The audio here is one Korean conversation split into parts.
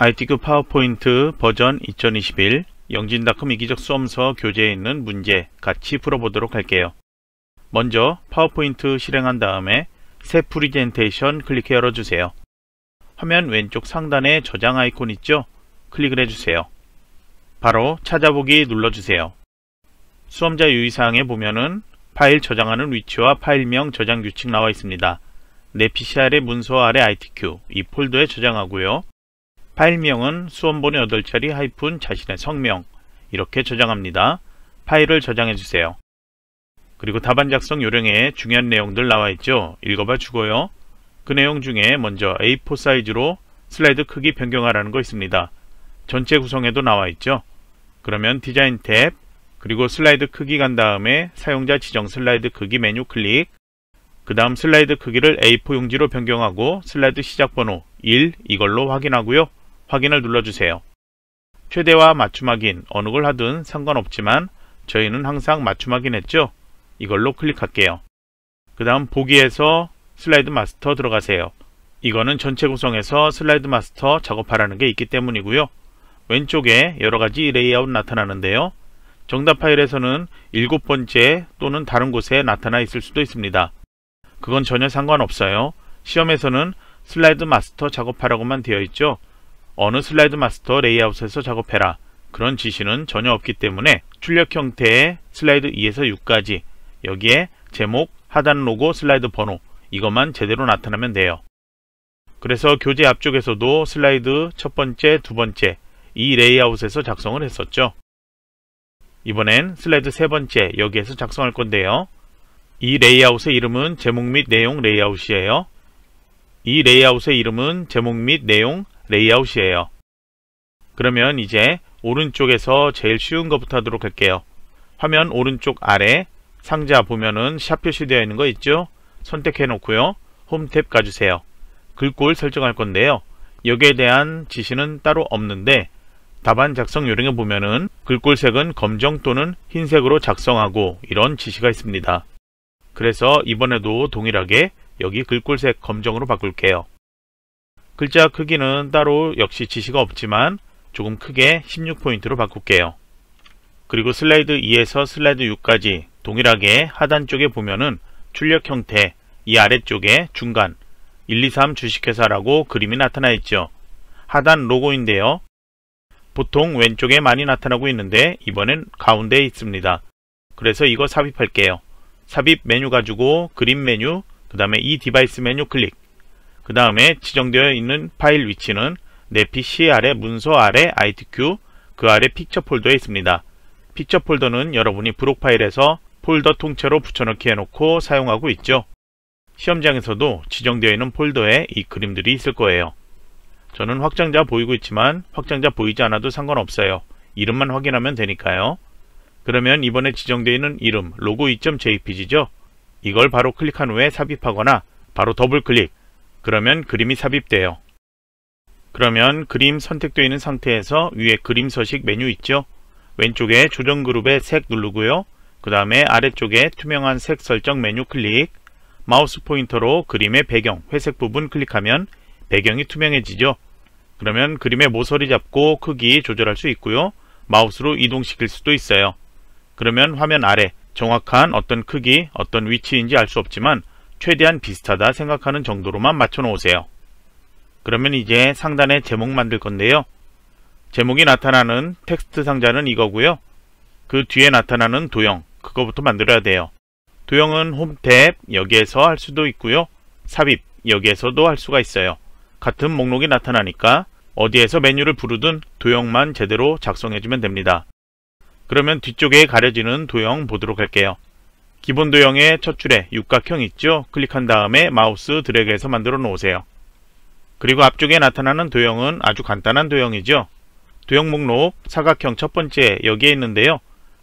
ITQ 파워포인트 버전 2021 영진닷컴 이기적 수험서 교재에 있는 문제 같이 풀어보도록 할게요. 먼저 파워포인트 실행한 다음에 새 프리젠테이션 클릭해 열어주세요. 화면 왼쪽 상단에 저장 아이콘 있죠? 클릭을 해주세요. 바로 찾아보기 눌러주세요. 수험자 유의사항에 보면은 파일 저장하는 위치와 파일명 저장 규칙 나와 있습니다. 내 PCR의 문서 아래 ITQ 이 폴더에 저장하고요. 파일명은 수원본의8덟자리 하이픈 자신의 성명 이렇게 저장합니다. 파일을 저장해주세요. 그리고 답안 작성 요령에 중요한 내용들 나와있죠. 읽어봐 주고요. 그 내용 중에 먼저 A4 사이즈로 슬라이드 크기 변경하라는 거 있습니다. 전체 구성에도 나와있죠. 그러면 디자인 탭 그리고 슬라이드 크기 간 다음에 사용자 지정 슬라이드 크기 메뉴 클릭 그 다음 슬라이드 크기를 A4 용지로 변경하고 슬라이드 시작 번호 1 이걸로 확인하고요. 확인을 눌러주세요. 최대와 맞춤 확인 어느 걸 하든 상관없지만 저희는 항상 맞춤 확인했죠? 이걸로 클릭할게요. 그 다음 보기에서 슬라이드 마스터 들어가세요. 이거는 전체 구성에서 슬라이드 마스터 작업하라는 게 있기 때문이고요. 왼쪽에 여러가지 레이아웃 나타나는데요. 정답 파일에서는 일곱 번째 또는 다른 곳에 나타나 있을 수도 있습니다. 그건 전혀 상관없어요. 시험에서는 슬라이드 마스터 작업하라고만 되어 있죠. 어느 슬라이드 마스터 레이아웃에서 작업해라 그런 지시는 전혀 없기 때문에 출력 형태의 슬라이드 2에서 6까지 여기에 제목, 하단 로고, 슬라이드 번호 이것만 제대로 나타나면 돼요. 그래서 교재 앞쪽에서도 슬라이드 첫 번째, 두 번째 이 레이아웃에서 작성을 했었죠. 이번엔 슬라이드 세 번째 여기에서 작성할 건데요. 이 레이아웃의 이름은 제목 및 내용 레이아웃이에요. 이 레이아웃의 이름은 제목 및 내용 레이아웃이에요. 그러면 이제 오른쪽에서 제일 쉬운 것부터 하도록 할게요. 화면 오른쪽 아래 상자 보면은 샵 표시되어 있는 거 있죠? 선택해 놓고요. 홈 탭 가주세요. 글꼴 설정할 건데요. 여기에 대한 지시는 따로 없는데 답안 작성 요령에 보면은 글꼴색은 검정 또는 흰색으로 작성하고 이런 지시가 있습니다. 그래서 이번에도 동일하게 여기 글꼴색 검정으로 바꿀게요. 글자 크기는 따로 역시 지시가 없지만 조금 크게 16포인트로 바꿀게요. 그리고 슬라이드 2에서 슬라이드 6까지 동일하게 하단 쪽에 보면은 출력 형태, 이 아래쪽에 중간, 123 주식회사라고 그림이 나타나 있죠. 하단 로고인데요. 보통 왼쪽에 많이 나타나고 있는데 이번엔 가운데에 있습니다. 그래서 이거 삽입할게요. 삽입 메뉴 가지고 그림 메뉴, 그 다음에 이 디바이스 메뉴 클릭, 그 다음에 지정되어 있는 파일 위치는 내 PC 아래 문서 아래 ITQ 그 아래 픽처 폴더에 있습니다. 픽처 폴더는 여러분이 브록 파일에서 폴더 통째로 붙여넣기 해놓고 사용하고 있죠. 시험장에서도 지정되어 있는 폴더에 이 그림들이 있을 거예요. 저는 확장자 보이고 있지만 확장자 보이지 않아도 상관없어요. 이름만 확인하면 되니까요. 그러면 이번에 지정되어 있는 이름 로 o 2 j p g 죠 이걸 바로 클릭한 후에 삽입하거나 바로 더블클릭 그러면 그림이 삽입돼요. 그러면 그림 선택되어 있는 상태에서 위에 그림 서식 메뉴 있죠? 왼쪽에 조정 그룹의 색 누르고요. 그 다음에 아래쪽에 투명한 색 설정 메뉴 클릭, 마우스 포인터로 그림의 배경, 회색 부분 클릭하면 배경이 투명해지죠. 그러면 그림의 모서리 잡고 크기 조절할 수 있고요. 마우스로 이동시킬 수도 있어요. 그러면 화면 아래 정확한 어떤 크기, 어떤 위치인지 알 수 없지만 최대한 비슷하다 생각하는 정도로만 맞춰 놓으세요. 그러면 이제 상단에 제목 만들 건데요. 제목이 나타나는 텍스트 상자는 이거고요. 그 뒤에 나타나는 도형, 그거부터 만들어야 돼요. 도형은 홈탭, 여기에서 할 수도 있고요. 삽입, 여기에서도 할 수가 있어요. 같은 목록이 나타나니까 어디에서 메뉴를 부르든 도형만 제대로 작성해주면 됩니다. 그러면 뒤쪽에 가려지는 도형 보도록 할게요. 기본 도형의 첫 줄에 육각형 있죠? 클릭한 다음에 마우스 드래그해서 만들어 놓으세요. 그리고 앞쪽에 나타나는 도형은 아주 간단한 도형이죠. 도형 목록 사각형 첫 번째 여기에 있는데요.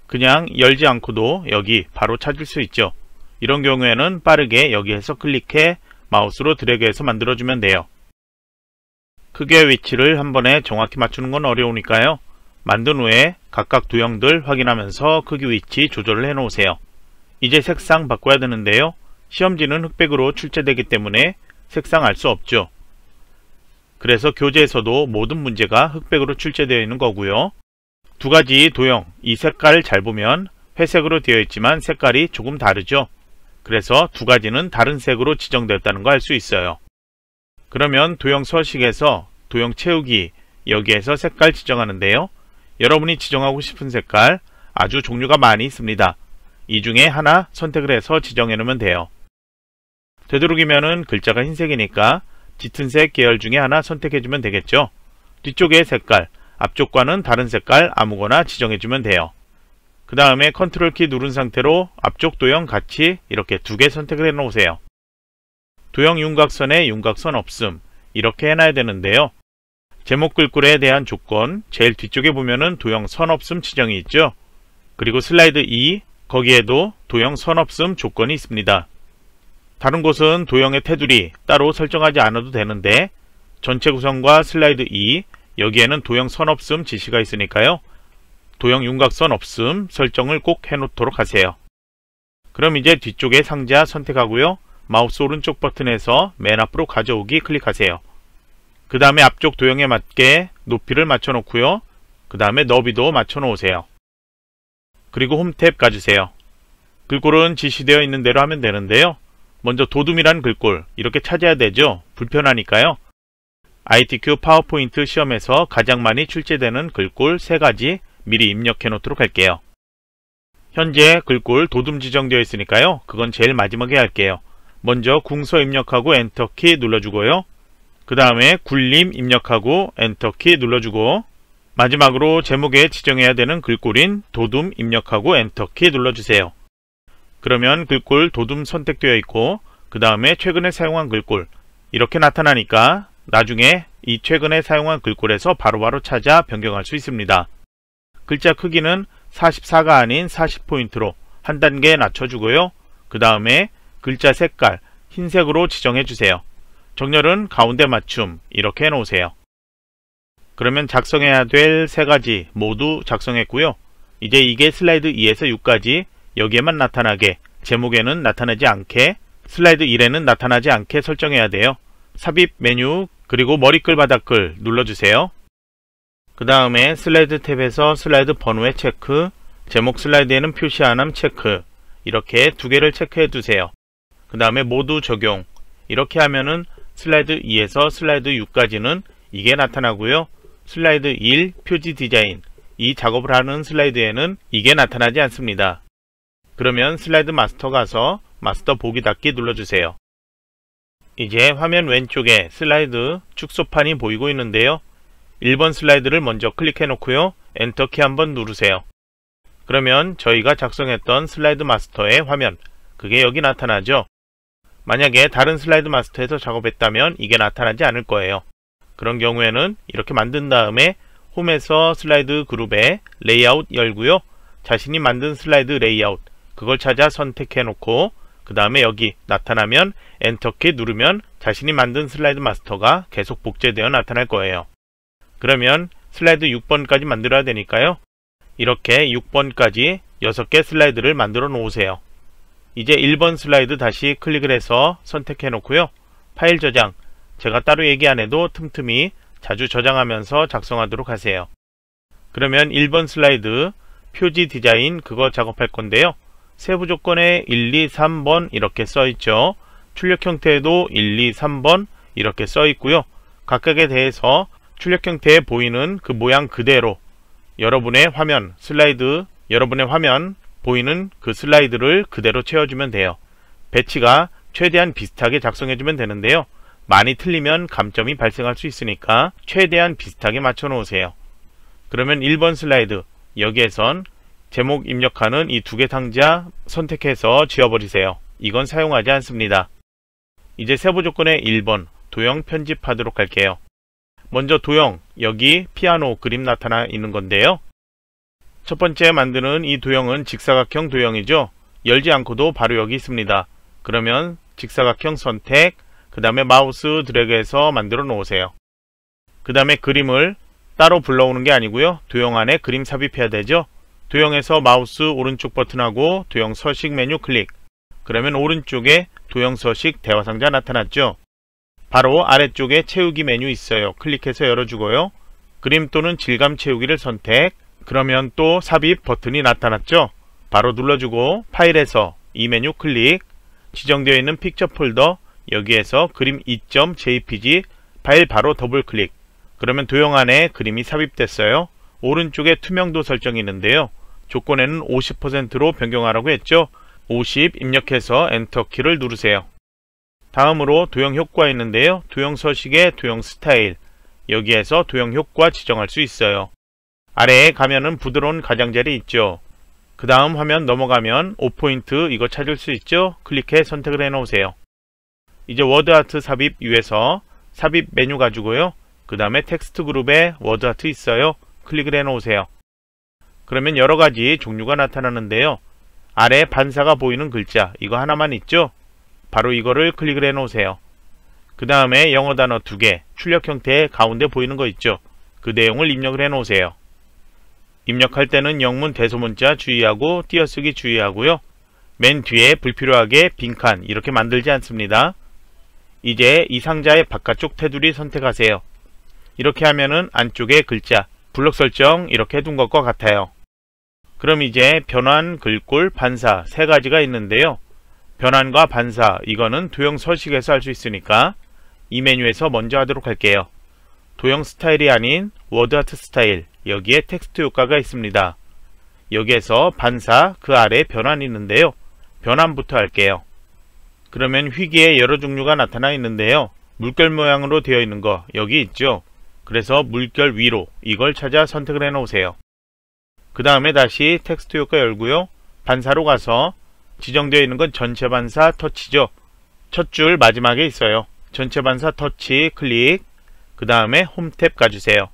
그냥 열지 않고도 여기 바로 찾을 수 있죠. 이런 경우에는 빠르게 여기에서 클릭해 마우스로 드래그해서 만들어주면 돼요. 크기의 위치를 한 번에 정확히 맞추는 건 어려우니까요. 만든 후에 각각 도형들 확인하면서 크기 위치 조절을 해놓으세요. 이제 색상 바꿔야 되는데요. 시험지는 흑백으로 출제되기 때문에 색상 알 수 없죠. 그래서 교재에서도 모든 문제가 흑백으로 출제되어 있는 거고요. 두 가지 도형, 이색깔잘 보면 회색으로 되어 있지만 색깔이 조금 다르죠. 그래서 두 가지는 다른 색으로 지정되었다는 거 알 수 있어요. 그러면 도형 서식에서 도형 채우기 여기에서 색깔 지정하는데요. 여러분이 지정하고 싶은 색깔 아주 종류가 많이 있습니다. 이 중에 하나 선택을 해서 지정해 놓으면 돼요. 되도록이면 글자가 흰색이니까 짙은 색 계열 중에 하나 선택해 주면 되겠죠. 뒤쪽의 색깔, 앞쪽과는 다른 색깔 아무거나 지정해 주면 돼요. 그 다음에 컨트롤 키 누른 상태로 앞쪽 도형 같이 이렇게 두 개 선택을 해 놓으세요. 도형 윤곽선에 윤곽선 없음 이렇게 해놔야 되는데요. 제목 글꼴에 대한 조건 제일 뒤쪽에 보면은 도형 선 없음 지정이 있죠. 그리고 슬라이드 2 e, 거기에도 도형 선없음 조건이 있습니다. 다른 곳은 도형의 테두리 따로 설정하지 않아도 되는데 전체 구성과 슬라이드 2 e, 여기에는 도형 선없음 지시가 있으니까요. 도형 윤곽선 없음 설정을 꼭 해놓도록 하세요. 그럼 이제 뒤쪽에 상자 선택하고요. 마우스 오른쪽 버튼에서 맨 앞으로 가져오기 클릭하세요. 그 다음에 앞쪽 도형에 맞게 높이를 맞춰놓고요. 그 다음에 너비도 맞춰놓으세요. 그리고 홈 탭 가주세요. 글꼴은 지시되어 있는 대로 하면 되는데요. 먼저 도둠이란 글꼴 이렇게 찾아야 되죠. 불편하니까요. ITQ 파워포인트 시험에서 가장 많이 출제되는 글꼴 3가지 미리 입력해 놓도록 할게요. 현재 글꼴 도둠 지정되어 있으니까요. 그건 제일 마지막에 할게요. 먼저 궁서 입력하고 엔터키 눌러주고요. 그 다음에 굴림 입력하고 엔터키 눌러주고 마지막으로 제목에 지정해야 되는 글꼴인 도둠 입력하고 엔터키 눌러주세요. 그러면 글꼴 도둠 선택되어 있고 그 다음에 최근에 사용한 글꼴 이렇게 나타나니까 나중에 이 최근에 사용한 글꼴에서 바로바로 찾아 변경할 수 있습니다. 글자 크기는 44가 아닌 40포인트로 한 단계 낮춰주고요. 그 다음에 글자 색깔 흰색으로 지정해주세요. 정렬은 가운데 맞춤 이렇게 해놓으세요. 그러면 작성해야 될 세 가지 모두 작성했고요. 이제 이게 슬라이드 2에서 6까지 여기에만 나타나게 제목에는 나타나지 않게 슬라이드 1에는 나타나지 않게 설정해야 돼요. 삽입 메뉴 그리고 머리글 바닥글 눌러주세요. 그 다음에 슬라이드 탭에서 슬라이드 번호에 체크, 제목 슬라이드에는 표시 안 함 체크 이렇게 두 개를 체크해 두세요. 그 다음에 모두 적용 이렇게 하면은 슬라이드 2에서 슬라이드 6까지는 이게 나타나고요. 슬라이드 1 표지 디자인 이 작업을 하는 슬라이드에는 이게 나타나지 않습니다. 그러면 슬라이드 마스터 가서 마스터 보기 닫기 눌러주세요. 이제 화면 왼쪽에 슬라이드 축소판이 보이고 있는데요. 1번 슬라이드를 먼저 클릭해 놓고요. 엔터키 한번 누르세요. 그러면 저희가 작성했던 슬라이드 마스터의 화면 그게 여기 나타나죠. 만약에 다른 슬라이드 마스터에서 작업했다면 이게 나타나지 않을 거예요. 그런 경우에는 이렇게 만든 다음에 홈에서 슬라이드 그룹에 레이아웃 열고요. 자신이 만든 슬라이드 레이아웃 그걸 찾아 선택해 놓고 그 다음에 여기 나타나면 엔터키 누르면 자신이 만든 슬라이드 마스터가 계속 복제되어 나타날 거예요. 그러면 슬라이드 6번까지 만들어야 되니까요. 이렇게 6번까지 6개 슬라이드를 만들어 놓으세요. 이제 1번 슬라이드 다시 클릭을 해서 선택해 놓고요. 파일 저장 제가 따로 얘기 안 해도 틈틈이 자주 저장하면서 작성하도록 하세요. 그러면 1번 슬라이드 표지 디자인 그거 작업할 건데요. 세부 조건에 1, 2, 3번 이렇게 써 있죠. 출력 형태에도 1, 2, 3번 이렇게 써 있고요. 각각에 대해서 출력 형태에 보이는 그 모양 그대로 여러분의 화면, 슬라이드, 여러분의 화면 보이는 그 슬라이드를 그대로 채워주면 돼요. 배치가 최대한 비슷하게 작성해주면 되는데요. 많이 틀리면 감점이 발생할 수 있으니까 최대한 비슷하게 맞춰 놓으세요. 그러면 1번 슬라이드 여기에선 제목 입력하는 이 두 개 상자 선택해서 지워버리세요. 이건 사용하지 않습니다. 이제 세부 조건의 1번 도형 편집하도록 할게요. 먼저 도형, 여기 피아노 그림 나타나 있는 건데요. 첫 번째 만드는 이 도형은 직사각형 도형이죠. 열지 않고도 바로 여기 있습니다. 그러면 직사각형 선택, 그 다음에 마우스 드래그해서 만들어 놓으세요. 그 다음에 그림을 따로 불러오는 게 아니고요. 도형 안에 그림 삽입해야 되죠. 도형에서 마우스 오른쪽 버튼하고 도형 서식 메뉴 클릭 그러면 오른쪽에 도형 서식 대화 상자 나타났죠. 바로 아래쪽에 채우기 메뉴 있어요. 클릭해서 열어주고요. 그림 또는 질감 채우기를 선택 그러면 또 삽입 버튼이 나타났죠. 바로 눌러주고 파일에서 이 메뉴 클릭 지정되어 있는 픽처 폴더 여기에서 그림 2.jpg 파일 바로 더블클릭 그러면 도형안에 그림이 삽입됐어요. 오른쪽에 투명도 설정이 있는데요. 조건에는 50%로 변경하라고 했죠. 50 입력해서 엔터키를 누르세요. 다음으로 도형 효과 있는데요. 도형 서식에 도형 스타일 여기에서 도형 효과 지정할 수 있어요. 아래에 가면은 부드러운 가장자리 있죠. 그 다음 화면 넘어가면 5포인트 이거 찾을 수 있죠? 클릭해 선택을 해놓으세요. 이제 워드아트 삽입 위에서 삽입 메뉴 가지고요. 그 다음에 텍스트 그룹에 워드아트 있어요. 클릭을 해놓으세요. 그러면 여러가지 종류가 나타나는데요. 아래 반사가 보이는 글자 이거 하나만 있죠? 바로 이거를 클릭을 해놓으세요. 그 다음에 영어 단어 두 개 출력 형태 가운데 보이는 거 있죠? 그 내용을 입력을 해놓으세요. 입력할 때는 영문 대소문자 주의하고 띄어쓰기 주의하고요. 맨 뒤에 불필요하게 빈칸 이렇게 만들지 않습니다. 이제 이 상자의 바깥쪽 테두리 선택하세요. 이렇게 하면은 안쪽에 글자, 블록 설정 이렇게 해둔 것과 같아요. 그럼 이제 변환, 글꼴, 반사 세 가지가 있는데요. 변환과 반사 이거는 도형 서식에서 할 수 있으니까 이 메뉴에서 먼저 하도록 할게요. 도형 스타일이 아닌 워드아트 스타일 여기에 텍스트 효과가 있습니다. 여기에서 반사 그 아래 변환이 있는데요. 변환부터 할게요. 그러면 휘기에 여러 종류가 나타나 있는데요. 물결 모양으로 되어 있는 거 여기 있죠. 그래서 물결 위로 이걸 찾아 선택을 해 놓으세요. 그 다음에 다시 텍스트 효과 열고요. 반사로 가서 지정되어 있는 건 전체 반사 터치죠. 첫 줄 마지막에 있어요. 전체 반사 터치 클릭 그 다음에 홈 탭 가주세요.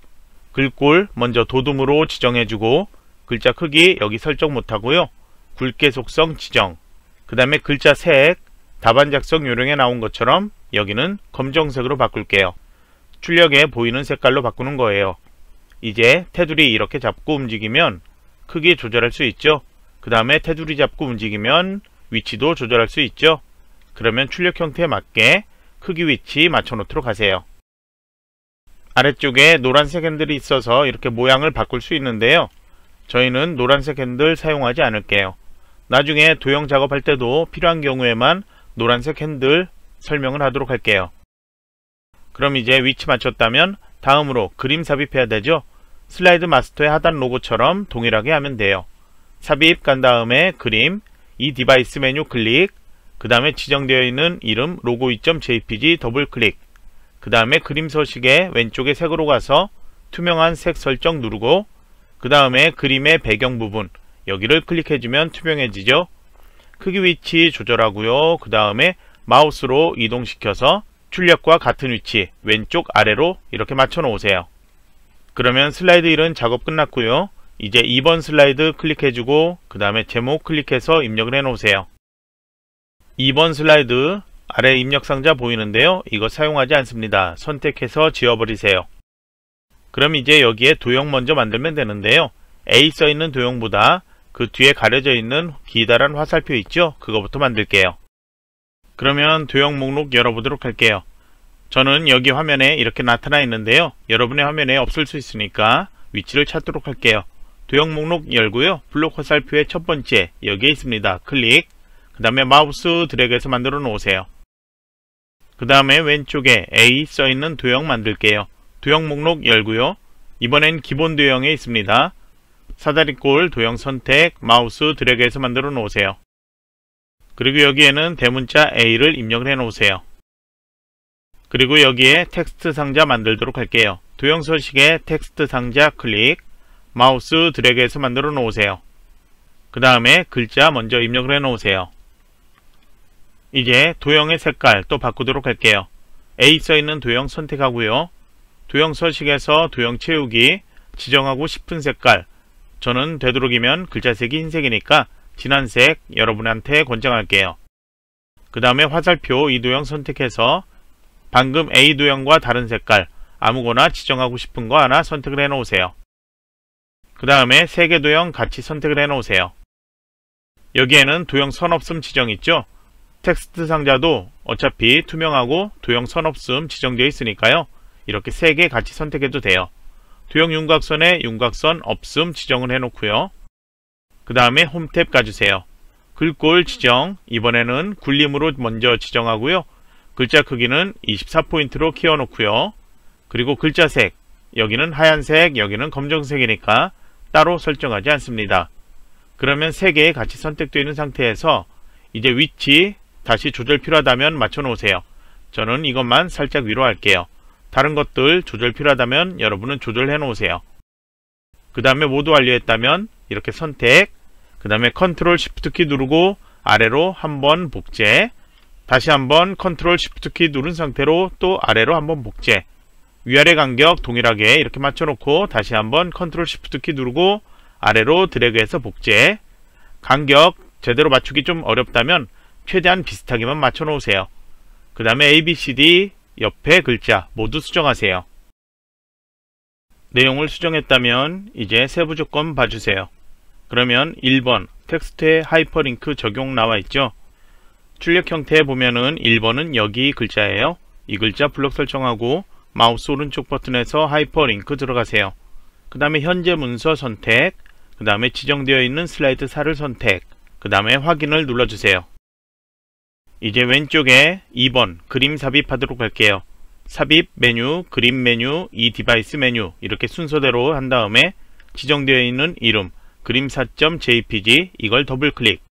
글꼴 먼저 도둠으로 지정해주고 글자 크기 여기 설정 못하고요. 굵게 속성 지정 그 다음에 글자 색 답안 작성 요령에 나온 것처럼 여기는 검정색으로 바꿀게요. 출력에 보이는 색깔로 바꾸는 거예요. 이제 테두리 이렇게 잡고 움직이면 크기 조절할 수 있죠. 그 다음에 테두리 잡고 움직이면 위치도 조절할 수 있죠. 그러면 출력 형태에 맞게 크기 위치 맞춰놓도록 하세요. 아래쪽에 노란색 핸들이 있어서 이렇게 모양을 바꿀 수 있는데요. 저희는 노란색 핸들 사용하지 않을게요. 나중에 도형 작업할 때도 필요한 경우에만 노란색 핸들 설명을 하도록 할게요. 그럼 이제 위치 맞췄다면 다음으로 그림 삽입해야 되죠? 슬라이드 마스터의 하단 로고처럼 동일하게 하면 돼요. 삽입 간 다음에 그림, 이 디바이스 메뉴 클릭, 그 다음에 지정되어 있는 이름 로고2.jpg 더블 클릭, 그 다음에 그림 서식의 왼쪽에 색으로 가서 투명한 색 설정 누르고 그 다음에 그림의 배경 부분 여기를 클릭해주면 투명해지죠. 크기 위치 조절하고요. 그 다음에 마우스로 이동시켜서 출력과 같은 위치 왼쪽 아래로 이렇게 맞춰 놓으세요. 그러면 슬라이드 1은 작업 끝났고요. 이제 2번 슬라이드 클릭해주고 그 다음에 제목 클릭해서 입력을 해놓으세요. 2번 슬라이드 아래 입력 상자 보이는데요. 이거 사용하지 않습니다. 선택해서 지워버리세요. 그럼 이제 여기에 도형 먼저 만들면 되는데요. A 써있는 도형보다 그 뒤에 가려져 있는 기다란 화살표 있죠? 그거부터 만들게요. 그러면 도형 목록 열어보도록 할게요. 저는 여기 화면에 이렇게 나타나 있는데요. 여러분의 화면에 없을 수 있으니까 위치를 찾도록 할게요. 도형 목록 열고요. 블록 화살표의 첫 번째 여기에 있습니다. 클릭 그 다음에 마우스 드래그해서 만들어 놓으세요. 그 다음에 왼쪽에 A 써있는 도형 만들게요. 도형 목록 열고요. 이번엔 기본 도형에 있습니다. 사다리꼴 도형 선택 마우스 드래그해서 만들어 놓으세요. 그리고 여기에는 대문자 A를 입력을 해 놓으세요. 그리고 여기에 텍스트 상자 만들도록 할게요. 도형 서식에 텍스트 상자 클릭, 마우스 드래그해서 만들어 놓으세요. 그 다음에 글자 먼저 입력을 해 놓으세요. 이제 도형의 색깔 또 바꾸도록 할게요. A 써있는 도형 선택하고요. 도형 서식에서 도형 채우기, 지정하고 싶은 색깔, 저는 되도록이면 글자색이 흰색이니까 진한 색 여러분한테 권장할게요. 그 다음에 화살표 이 도형 선택해서 방금 A 도형과 다른 색깔 아무거나 지정하고 싶은 거 하나 선택을 해놓으세요. 그 다음에 세 개 도형 같이 선택을 해놓으세요. 여기에는 도형 선없음 지정 있죠? 텍스트 상자도 어차피 투명하고 도형 선없음 지정되어 있으니까요. 이렇게 세 개 같이 선택해도 돼요. 도형 윤곽선에 윤곽선 없음 지정을 해놓고요. 그 다음에 홈탭 가주세요. 글꼴 지정, 이번에는 굴림으로 먼저 지정하고요. 글자 크기는 24포인트로 키워놓고요. 그리고 글자 색, 여기는 하얀색, 여기는 검정색이니까 따로 설정하지 않습니다. 그러면 3개 같이 선택되어 있는 상태에서 이제 위치 다시 조절 필요하다면 맞춰 놓으세요. 저는 이것만 살짝 위로 할게요. 다른 것들 조절 필요하다면 여러분은 조절해 놓으세요. 그 다음에 모두 완료했다면 이렇게 선택, 그 다음에 컨트롤 시프트 키 누르고 아래로 한번 복제, 다시 한번 컨트롤 시프트 키 누른 상태로 또 아래로 한번 복제, 위아래 간격 동일하게 이렇게 맞춰놓고 다시 한번 컨트롤 시프트 키 누르고 아래로 드래그해서 복제, 간격 제대로 맞추기 좀 어렵다면 최대한 비슷하게만 맞춰 놓으세요. 그 다음에 ABCD 옆에 글자 모두 수정하세요. 내용을 수정했다면 이제 세부 조건 봐주세요. 그러면 1번 텍스트에 하이퍼링크 적용 나와 있죠? 출력 형태 에 보면은 1번은 여기 글자예요. 이 글자 블록 설정하고 마우스 오른쪽 버튼에서 하이퍼링크 들어가세요. 그 다음에 현재 문서 선택, 그 다음에 지정되어 있는 슬라이드 4를 선택, 그 다음에 확인을 눌러주세요. 이제 왼쪽에 2번 그림 삽입하도록 할게요. 삽입 메뉴, 그림 메뉴, 이 디바이스 메뉴 이렇게 순서대로 한 다음에 지정되어 있는 이름 그림사.jpg 이걸 더블클릭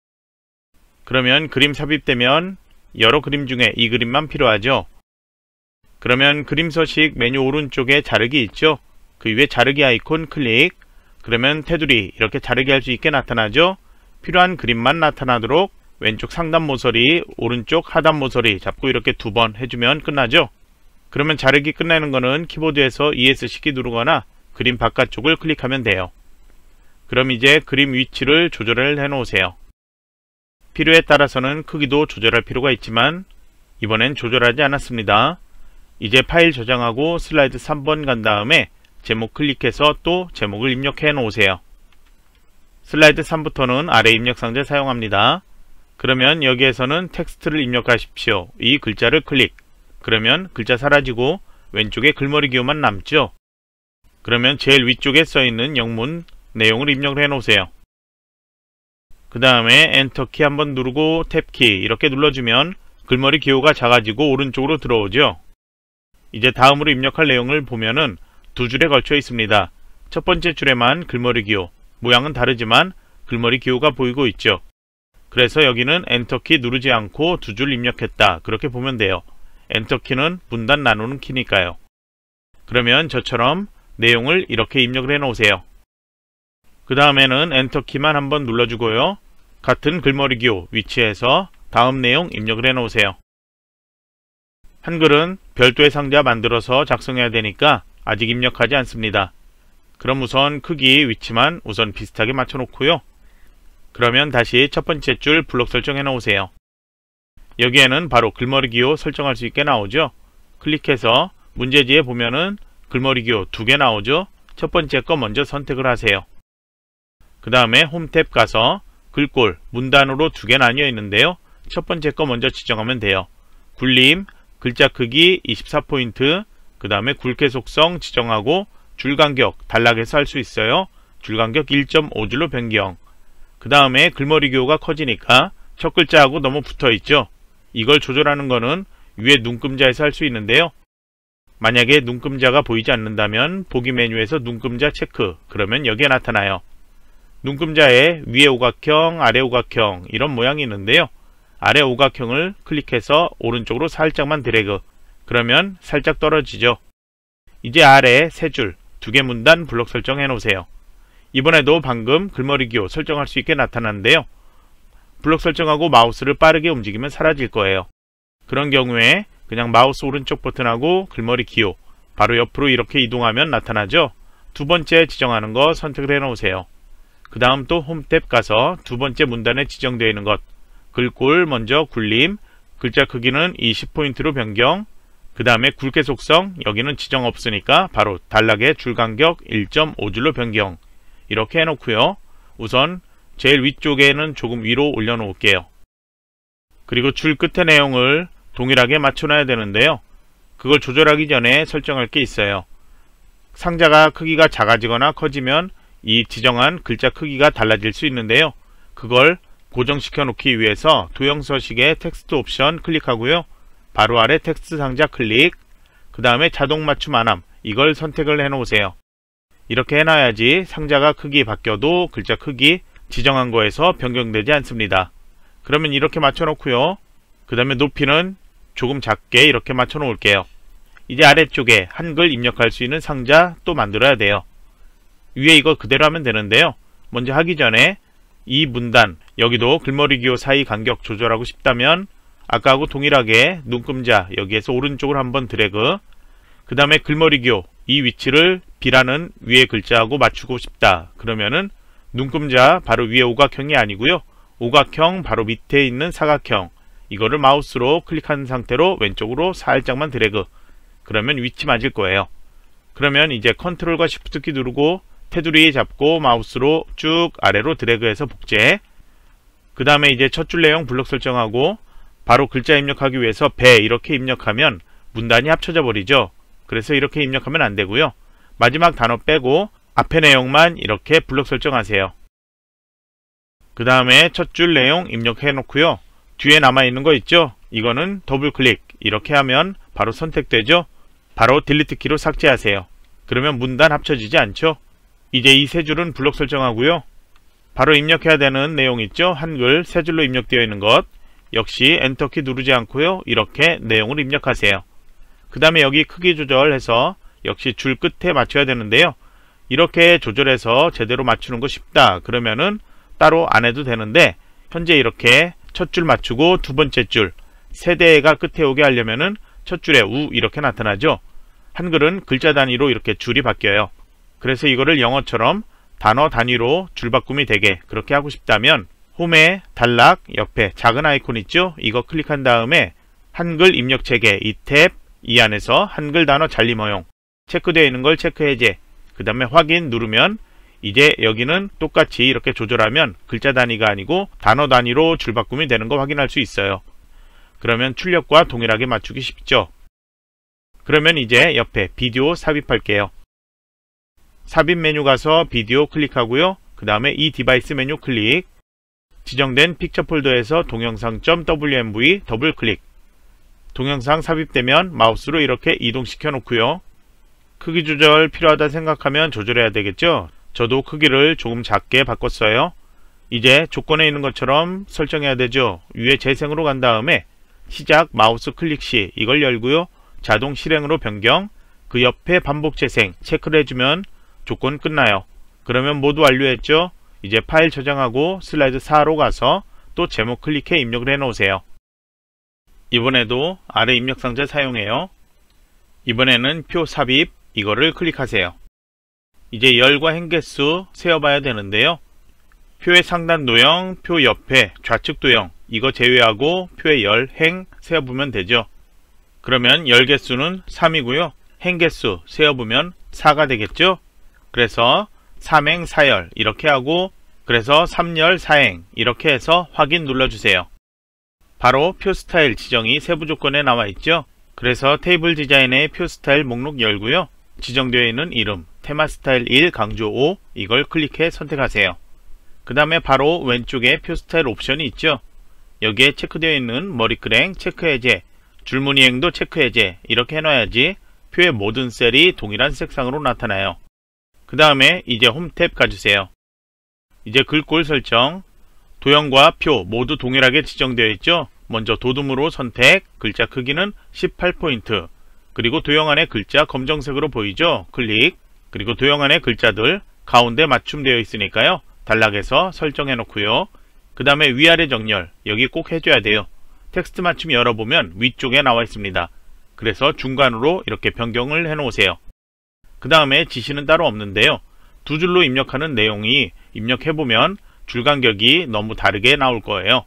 그러면 그림 삽입되면 여러 그림 중에 이 그림만 필요하죠. 그러면 그림 서식 메뉴 오른쪽에 자르기 있죠. 그 위에 자르기 아이콘 클릭 그러면 테두리 이렇게 자르기 할 수 있게 나타나죠. 필요한 그림만 나타나도록 왼쪽 상단 모서리, 오른쪽 하단 모서리 잡고 이렇게 두 번 해주면 끝나죠. 그러면 자르기 끝내는 거는 키보드에서 ESC키 누르거나 그림 바깥쪽을 클릭하면 돼요. 그럼 이제 그림 위치를 조절을 해놓으세요. 필요에 따라서는 크기도 조절할 필요가 있지만 이번엔 조절하지 않았습니다. 이제 파일 저장하고 슬라이드 3번 간 다음에 제목 클릭해서 또 제목을 입력해 놓으세요. 슬라이드 3부터는 아래 입력 상자 사용합니다. 그러면 여기에서는 텍스트를 입력하십시오. 이 글자를 클릭. 그러면 글자 사라지고 왼쪽에 글머리기호만 남죠. 그러면 제일 위쪽에 써있는 영문 내용을 입력을 해놓으세요. 그 다음에 엔터키 한번 누르고 탭키 이렇게 눌러주면 글머리 기호가 작아지고 오른쪽으로 들어오죠. 이제 다음으로 입력할 내용을 보면은 두 줄에 걸쳐 있습니다. 첫 번째 줄에만 글머리 기호, 모양은 다르지만 글머리 기호가 보이고 있죠. 그래서 여기는 엔터키 누르지 않고 두 줄 입력했다. 그렇게 보면 돼요. 엔터키는 분단 나누는 키니까요. 그러면 저처럼 내용을 이렇게 입력을 해 놓으세요. 그 다음에는 엔터키만 한번 눌러주고요. 같은 글머리교 위치에서 다음 내용 입력을 해 놓으세요. 한글은 별도의 상자 만들어서 작성해야 되니까 아직 입력하지 않습니다. 그럼 우선 크기, 위치만 우선 비슷하게 맞춰 놓고요. 그러면 다시 첫 번째 줄 블록 설정해 놓으세요. 여기에는 바로 글머리기호 설정할 수 있게 나오죠. 클릭해서 문제지에 보면은 글머리기호 두 개 나오죠. 첫 번째 거 먼저 선택을 하세요. 그 다음에 홈 탭 가서 글꼴, 문단으로 두 개 나뉘어 있는데요. 첫 번째 거 먼저 지정하면 돼요. 굴림, 글자 크기 24포인트, 그 다음에 굵게 속성 지정하고 줄 간격 단락에서 할 수 있어요. 줄 간격 1.5줄로 변경, 그 다음에 글머리 기호가 커지니까 첫 글자하고 너무 붙어있죠. 이걸 조절하는 거는 위에 눈금자에서 할 수 있는데요. 만약에 눈금자가 보이지 않는다면 보기 메뉴에서 눈금자 체크 그러면 여기에 나타나요. 눈금자에 위에 오각형, 아래 오각형 이런 모양이 있는데요. 아래 오각형을 클릭해서 오른쪽으로 살짝만 드래그 그러면 살짝 떨어지죠. 이제 아래에 세 줄, 두 개 문단 블록 설정해 놓으세요. 이번에도 방금 글머리기호 설정할 수 있게 나타났는데요. 블록 설정하고 마우스를 빠르게 움직이면 사라질 거예요. 그런 경우에 그냥 마우스 오른쪽 버튼하고 글머리 기호 바로 옆으로 이렇게 이동하면 나타나죠. 두 번째 지정하는 거 선택을 해놓으세요. 그 다음 또 홈탭 가서 두 번째 문단에 지정되어 있는 것 글꼴 먼저 굴림 글자 크기는 20포인트로 변경 그 다음에 굵게 속성 여기는 지정 없으니까 바로 단락의 줄 간격 1.5줄로 변경 이렇게 해놓고요. 우선 제일 위쪽에는 조금 위로 올려놓을게요. 그리고 줄 끝의 내용을 동일하게 맞춰놔야 되는데요. 그걸 조절하기 전에 설정할 게 있어요. 상자가 크기가 작아지거나 커지면 이 지정한 글자 크기가 달라질 수 있는데요. 그걸 고정시켜 놓기 위해서 도형 서식의 텍스트 옵션 클릭하고요. 바로 아래 텍스트 상자 클릭, 그 다음에 자동 맞춤 안함 이걸 선택을 해 놓으세요. 이렇게 해놔야지 상자가 크기 바뀌어도 글자 크기 지정한 거에서 변경되지 않습니다. 그러면 이렇게 맞춰놓고요. 그 다음에 높이는 조금 작게 이렇게 맞춰놓을게요. 이제 아래쪽에 한글 입력할 수 있는 상자 또 만들어야 돼요. 위에 이거 그대로 하면 되는데요. 먼저 하기 전에 이 문단, 여기도 글머리기호 사이 간격 조절하고 싶다면 아까하고 동일하게 눈금자 여기에서 오른쪽으로 한번 드래그 그 다음에 글머리기호 이 위치를 B라는 위에 글자하고 맞추고 싶다. 그러면은 눈금자 바로 위에 오각형이 아니고요. 오각형 바로 밑에 있는 사각형 이거를 마우스로 클릭한 상태로 왼쪽으로 살짝만 드래그 그러면 위치 맞을 거예요. 그러면 이제 컨트롤과 쉬프트키 누르고 테두리 잡고 마우스로 쭉 아래로 드래그해서 복제 그 다음에 이제 첫 줄 내용 블록 설정하고 바로 글자 입력하기 위해서 배 이렇게 입력하면 문단이 합쳐져 버리죠. 그래서 이렇게 입력하면 안 되고요. 마지막 단어 빼고 앞에 내용만 이렇게 블록 설정하세요. 그 다음에 첫 줄 내용 입력해 놓고요. 뒤에 남아있는 거 있죠? 이거는 더블클릭 이렇게 하면 바로 선택되죠? 바로 딜리트 키로 삭제하세요. 그러면 문단 합쳐지지 않죠? 이제 이 세 줄은 블록 설정하고요. 바로 입력해야 되는 내용 있죠? 한글 세 줄로 입력되어 있는 것. 역시 엔터키 누르지 않고요. 이렇게 내용을 입력하세요. 그 다음에 여기 크기 조절해서 역시 줄 끝에 맞춰야 되는데요. 이렇게 조절해서 제대로 맞추는 거 쉽다. 그러면은 따로 안 해도 되는데 현재 이렇게 첫 줄 맞추고 두 번째 줄 세대가 끝에 오게 하려면은 첫 줄에 우 이렇게 나타나죠. 한글은 글자 단위로 이렇게 줄이 바뀌어요. 그래서 이거를 영어처럼 단어 단위로 줄 바꿈이 되게 그렇게 하고 싶다면 홈에 단락 옆에 작은 아이콘 있죠? 이거 클릭한 다음에 한글 입력 체계 이탭 이 안에서 한글 단어 잘림 허용, 체크되어 있는 걸 체크 해제, 그 다음에 확인 누르면 이제 여기는 똑같이 이렇게 조절하면 글자 단위가 아니고 단어 단위로 줄바꿈이 되는 거 확인할 수 있어요. 그러면 출력과 동일하게 맞추기 쉽죠. 그러면 이제 옆에 비디오 삽입할게요. 삽입 메뉴 가서 비디오 클릭하고요. 그 다음에 이 디바이스 메뉴 클릭. 지정된 픽처 폴더에서 동영상.wmv 더블 클릭. 동영상 삽입되면 마우스로 이렇게 이동시켜 놓고요. 크기 조절 필요하다 생각하면 조절해야 되겠죠? 저도 크기를 조금 작게 바꿨어요. 이제 조건에 있는 것처럼 설정해야 되죠. 위에 재생으로 간 다음에 시작 마우스 클릭 시 이걸 열고요. 자동 실행으로 변경, 그 옆에 반복 재생 체크를 해주면 조건 끝나요. 그러면 모두 완료했죠? 이제 파일 저장하고 슬라이드 4로 가서 또 제목 클릭해 입력을 해놓으세요. 이번에도 아래 입력 상자 사용해요. 이번에는 표 삽입 이거를 클릭하세요. 이제 열과 행개수 세어봐야 되는데요. 표의 상단 도형, 표 옆에 좌측 도형 이거 제외하고 표의 열, 행 세어보면 되죠. 그러면 열 개수는 3이고요. 행 개수 세어보면 4가 되겠죠. 그래서 3행 4열 이렇게 하고 그래서 3열 4행 이렇게 해서 확인 눌러주세요. 바로 표 스타일 지정이 세부 조건에 나와 있죠. 그래서 테이블 디자인의 표 스타일 목록 열고요. 지정되어 있는 이름, 테마 스타일 1 강조 5 이걸 클릭해 선택하세요. 그 다음에 바로 왼쪽에 표 스타일 옵션이 있죠. 여기에 체크되어 있는 머리끄랭 체크 해제, 줄무늬 행도 체크 해제 이렇게 해놔야지 표의 모든 셀이 동일한 색상으로 나타나요. 그 다음에 이제 홈 탭 가주세요. 이제 글꼴 설정, 도형과 표 모두 동일하게 지정되어 있죠. 먼저 도둠으로 선택, 글자 크기는 18포인트, 그리고 도형 안에 글자 검정색으로 보이죠? 클릭, 그리고 도형 안에 글자들 가운데 맞춤되어 있으니까요. 단락에서 설정해 놓고요. 그 다음에 위아래 정렬, 여기 꼭 해줘야 돼요. 텍스트 맞춤 열어보면 위쪽에 나와 있습니다. 그래서 중간으로 이렇게 변경을 해 놓으세요. 그 다음에 지시는 따로 없는데요. 두 줄로 입력하는 내용이 입력해보면 줄간격이 너무 다르게 나올 거예요.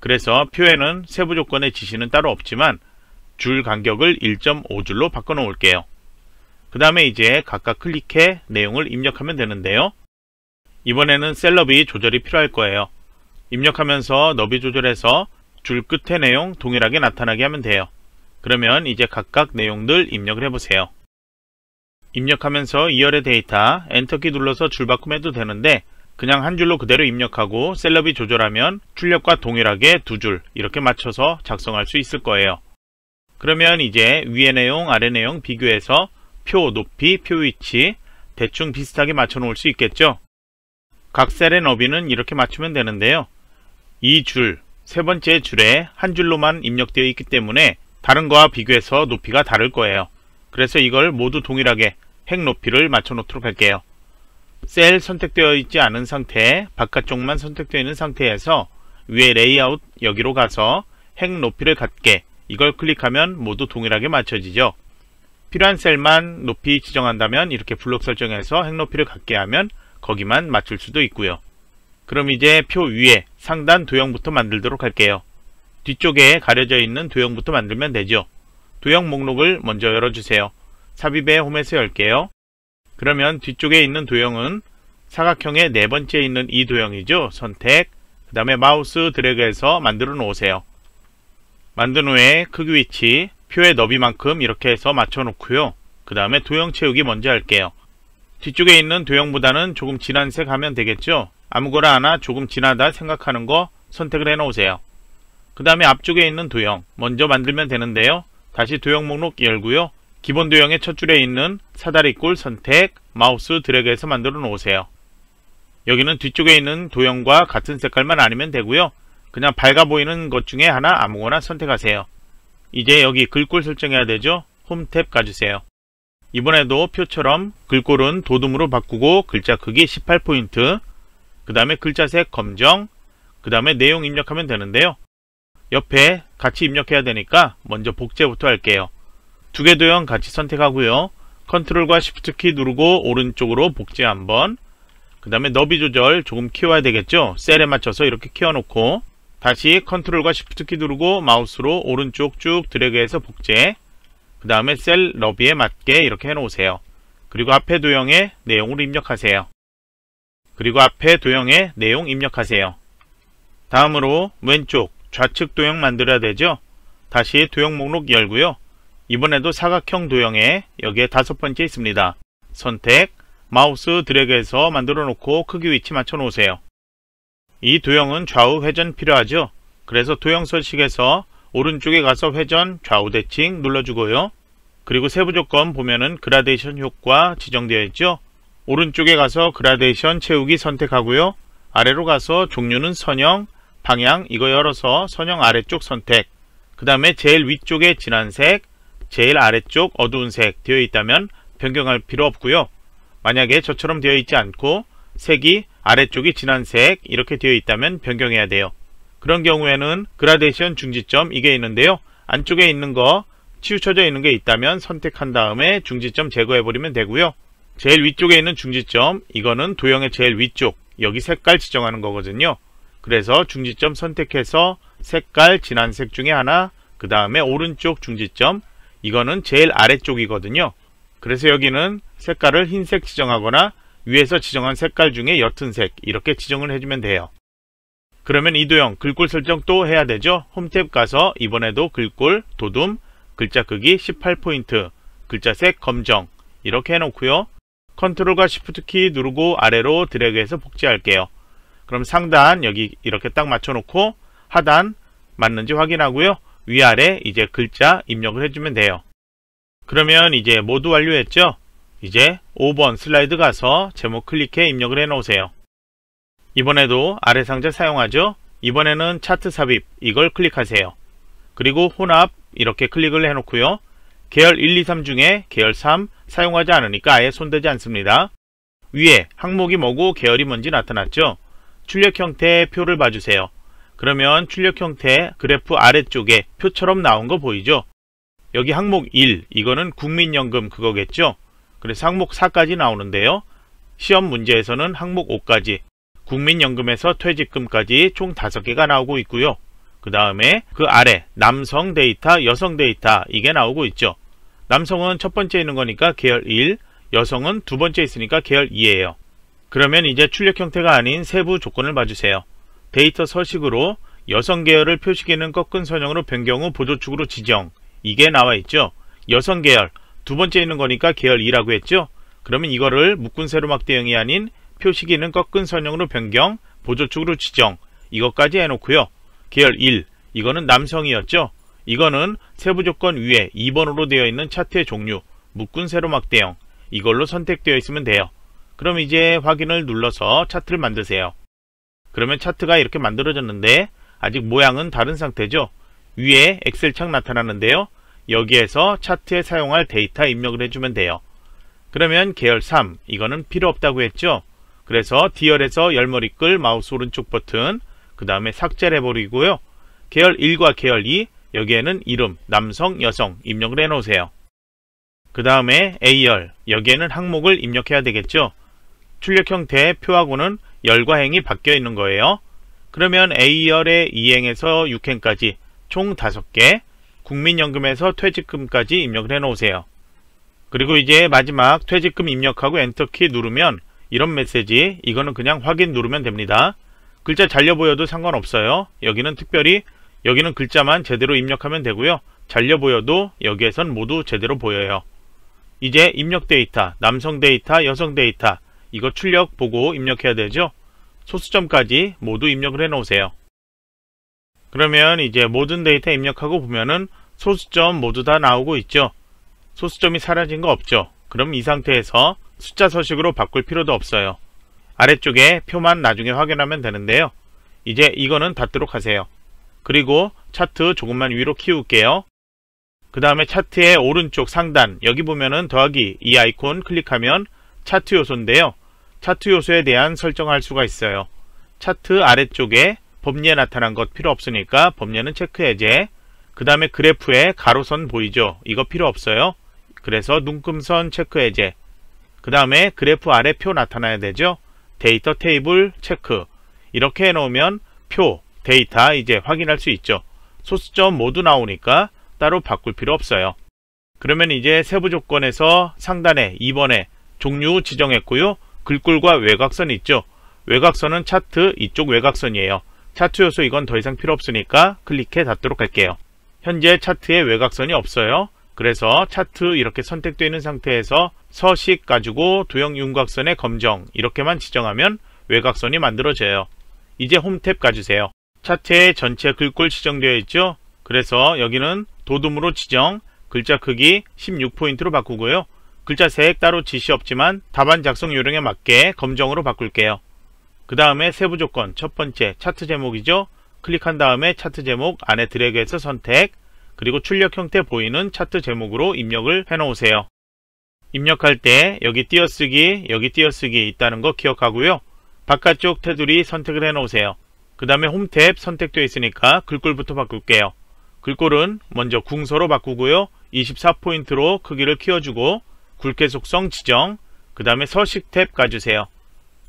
그래서 표에는 세부 조건의 지시는 따로 없지만 줄 간격을 1.5줄로 바꿔 놓을게요. 그 다음에 이제 각각 클릭해 내용을 입력하면 되는데요. 이번에는 셀 너비 조절이 필요할 거예요. 입력하면서 너비 조절해서 줄 끝의 내용 동일하게 나타나게 하면 돼요. 그러면 이제 각각 내용들 입력을 해보세요. 입력하면서 2열의 데이터 엔터키 눌러서 줄 바꿈 해도 되는데 그냥 한 줄로 그대로 입력하고 셀럽이 조절하면 출력과 동일하게 두 줄 이렇게 맞춰서 작성할 수 있을 거예요. 그러면 이제 위의 내용, 아래 내용 비교해서 표 높이, 표 위치 대충 비슷하게 맞춰 놓을 수 있겠죠? 각 셀의 너비는 이렇게 맞추면 되는데요. 이 줄, 세 번째 줄에 한 줄로만 입력되어 있기 때문에 다른 거와 비교해서 높이가 다를 거예요. 그래서 이걸 모두 동일하게 핵 높이를 맞춰 놓도록 할게요. 셀 선택되어 있지 않은 상태, 바깥쪽만 선택되어 있는 상태에서 위에 레이아웃 여기로 가서 행 높이를 갖게 이걸 클릭하면 모두 동일하게 맞춰지죠. 필요한 셀만 높이 지정한다면 이렇게 블록 설정해서 행 높이를 갖게 하면 거기만 맞출 수도 있고요. 그럼 이제 표 위에 상단 도형부터 만들도록 할게요. 뒤쪽에 가려져 있는 도형부터 만들면 되죠. 도형 목록을 먼저 열어주세요. 삽입에 홈에서 열게요. 그러면 뒤쪽에 있는 도형은 사각형의 네 번째 에 있는 이 도형이죠. 선택, 그 다음에 마우스 드래그해서 만들어 놓으세요. 만든 후에 크기 위치, 표의 너비만큼 이렇게 해서 맞춰 놓고요. 그 다음에 도형 채우기 먼저 할게요. 뒤쪽에 있는 도형보다는 조금 진한 색 하면 되겠죠. 아무거나 하나 조금 진하다 생각하는 거 선택을 해 놓으세요. 그 다음에 앞쪽에 있는 도형 먼저 만들면 되는데요. 다시 도형 목록 열고요. 기본 도형의 첫 줄에 있는 사다리꼴 선택, 마우스 드래그해서 만들어 놓으세요. 여기는 뒤쪽에 있는 도형과 같은 색깔만 아니면 되고요. 그냥 밝아 보이는 것 중에 하나 아무거나 선택하세요. 이제 여기 글꼴 설정해야 되죠? 홈탭 가주세요. 이번에도 표처럼 글꼴은 도둠으로 바꾸고 글자 크기 18포인트, 그 다음에 글자색 검정, 그 다음에 내용 입력하면 되는데요. 옆에 같이 입력해야 되니까 먼저 복제부터 할게요. 두개 도형 같이 선택하고요. 컨트롤과 시프트 키 누르고 오른쪽으로 복제 한번 그 다음에 너비 조절 조금 키워야 되겠죠 셀에 맞춰서 이렇게 키워놓고 다시 컨트롤과 시프트 키 누르고 마우스로 오른쪽 쭉 드래그해서 복제 그 다음에 셀 너비에 맞게 이렇게 해놓으세요 그리고 앞에 도형에 내용을 입력하세요 그리고 앞에 도형에 내용 입력하세요 다음으로 왼쪽 좌측 도형 만들어야 되죠 다시 도형 목록 열고요 이번에도 사각형 도형에 여기에 다섯 번째 있습니다. 선택, 마우스 드래그해서 만들어 놓고 크기 위치 맞춰 놓으세요. 이 도형은 좌우 회전 필요하죠? 그래서 도형 설식에서 오른쪽에 가서 회전 좌우 대칭 눌러주고요. 그리고 세부 조건 보면은 그라데이션 효과 지정되어 있죠? 오른쪽에 가서 그라데이션 채우기 선택하고요. 아래로 가서 종류는 선형, 방향 이거 열어서 선형 아래쪽 선택 그 다음에 제일 위쪽에 진한색 제일 아래쪽 어두운색 되어 있다면 변경할 필요 없고요. 만약에 저처럼 되어 있지 않고 색이 아래쪽이 진한색 이렇게 되어 있다면 변경해야 돼요. 그런 경우에는 그라데이션 중지점 이게 있는데요. 안쪽에 있는 거 치우쳐져 있는 게 있다면 선택한 다음에 중지점 제거해버리면 되고요. 제일 위쪽에 있는 중지점 이거는 도형의 제일 위쪽 여기 색깔 지정하는 거거든요. 그래서 중지점 선택해서 색깔 진한색 중에 하나 그 다음에 오른쪽 중지점 이거는 제일 아래쪽이거든요. 그래서 여기는 색깔을 흰색 지정하거나 위에서 지정한 색깔 중에 옅은 색 이렇게 지정을 해주면 돼요. 그러면 이도형 글꼴 설정 또 해야 되죠. 홈탭 가서 이번에도 글꼴, 도둠, 글자 크기 18포인트, 글자 색 검정 이렇게 해놓고요. 컨트롤과 시프트 키 누르고 아래로 드래그해서 복제할게요. 그럼 상단 여기 이렇게 딱 맞춰놓고 하단 맞는지 확인하고요. 위아래 이제 글자 입력을 해주면 돼요. 그러면 이제 모두 완료했죠? 이제 5번 슬라이드 가서 제목 클릭해 입력을 해 놓으세요. 이번에도 아래 상자 사용하죠? 이번에는 차트 삽입 이걸 클릭하세요. 그리고 혼합 이렇게 클릭을 해 놓고요. 계열 1, 2, 3 중에 계열 3 사용하지 않으니까 아예 손대지 않습니다. 위에 항목이 뭐고 계열이 뭔지 나타났죠? 출력 형태의 표를 봐주세요. 그러면 출력 형태 그래프 아래쪽에 표처럼 나온 거 보이죠? 여기 항목 1, 이거는 국민연금 그거겠죠? 그래서 항목 4까지 나오는데요. 시험 문제에서는 항목 5까지, 국민연금에서 퇴직금까지 총 5개가 나오고 있고요. 그 다음에 그 아래 남성 데이터, 여성 데이터 이게 나오고 있죠. 남성은 첫 번째 있는 거니까 계열 1, 여성은 두 번째 있으니까 계열 2예요. 그러면 이제 출력 형태가 아닌 세부 조건을 봐주세요. 데이터 서식으로 여성 계열을 표시 기능 꺾은 선형으로 변경 후 보조축으로 지정 이게 나와 있죠. 여성 계열 두 번째 있는 거니까 계열 2라고 했죠. 그러면 이거를 묶은 세로막 대형이 아닌 표시 기능 꺾은 선형으로 변경 보조축으로 지정 이것까지 해놓고요. 계열 1 이거는 남성이었죠. 이거는 세부 조건 위에 2번으로 되어 있는 차트의 종류 묶은 세로막 대형 이걸로 선택되어 있으면 돼요. 그럼 이제 확인을 눌러서 차트를 만드세요. 그러면 차트가 이렇게 만들어졌는데 아직 모양은 다른 상태죠. 위에 엑셀 창 나타나는데요. 여기에서 차트에 사용할 데이터 입력을 해주면 돼요. 그러면 계열 3, 이거는 필요 없다고 했죠. 그래서 디얼에서 열머리 끌 마우스 오른쪽 버튼, 그 다음에 삭제를 해버리고요. 계열 1과 계열 2, 여기에는 이름, 남성, 여성 입력을 해놓으세요. 그 다음에 A열, 여기에는 항목을 입력해야 되겠죠. 출력 형태의 표하고는 열과 행이 바뀌어 있는 거예요. 그러면 A열의 2행에서 6행까지 총 5개, 국민연금에서 퇴직금까지 입력을 해놓으세요. 그리고 이제 마지막 퇴직금 입력하고 엔터키 누르면 이런 메시지, 이거는 그냥 확인 누르면 됩니다. 글자 잘려 보여도 상관없어요. 여기는 특별히 여기는 글자만 제대로 입력하면 되고요. 잘려 보여도 여기에선 모두 제대로 보여요. 이제 입력 데이터, 남성 데이터, 여성 데이터 이거 출력 보고 입력해야 되죠? 소수점까지 모두 입력을 해 놓으세요. 그러면 이제 모든 데이터 입력하고 보면은 소수점 모두 다 나오고 있죠. 소수점이 사라진 거 없죠. 그럼 이 상태에서 숫자 서식으로 바꿀 필요도 없어요. 아래쪽에 표만 나중에 확인하면 되는데요. 이제 이거는 닫도록 하세요. 그리고 차트 조금만 위로 키울게요. 그 다음에 차트의 오른쪽 상단 여기 보면은 더하기 이 아이콘 클릭하면 차트 요소인데요. 차트 요소에 대한 설정할 수가 있어요. 차트 아래쪽에 범례 나타난 것 필요 없으니까 범례는 체크 해제 그 다음에 그래프에 가로선 보이죠? 이거 필요 없어요. 그래서 눈금선 체크 해제 그 다음에 그래프 아래 표 나타나야 되죠? 데이터 테이블 체크 이렇게 해놓으면 표, 데이터 이제 확인할 수 있죠. 소수점 모두 나오니까 따로 바꿀 필요 없어요. 그러면 이제 세부 조건에서 상단에 2번에 종류 지정했고요. 글꼴과 외곽선 있죠. 외곽선은 차트 이쪽 외곽선이에요. 차트 요소 이건 더 이상 필요 없으니까 클릭해 닫도록 할게요. 현재 차트에 외곽선이 없어요. 그래서 차트 이렇게 선택되는 어있 상태에서 서식 가지고 도형 윤곽선의 검정 이렇게만 지정하면 외곽선이 만들어져요. 이제 홈 탭 가주세요. 차트에 전체 글꼴 지정되어 있죠? 그래서 여기는 도둠으로 지정, 글자 크기 16포인트로 바꾸고요. 글자 세액 따로 지시 없지만 답안 작성 요령에 맞게 검정으로 바꿀게요. 그 다음에 세부 조건 첫 번째 차트 제목이죠. 클릭한 다음에 차트 제목 안에 드래그해서 선택 그리고 출력 형태 보이는 차트 제목으로 입력을 해놓으세요. 입력할 때 여기 띄어쓰기, 여기 띄어쓰기 있다는 거 기억하고요. 바깥쪽 테두리 선택을 해놓으세요. 그 다음에 홈탭 선택되어 있으니까 글꼴부터 바꿀게요. 글꼴은 먼저 궁서로 바꾸고요. 24포인트로 크기를 키워주고 굵게 속성 지정, 그 다음에 서식 탭 가주세요.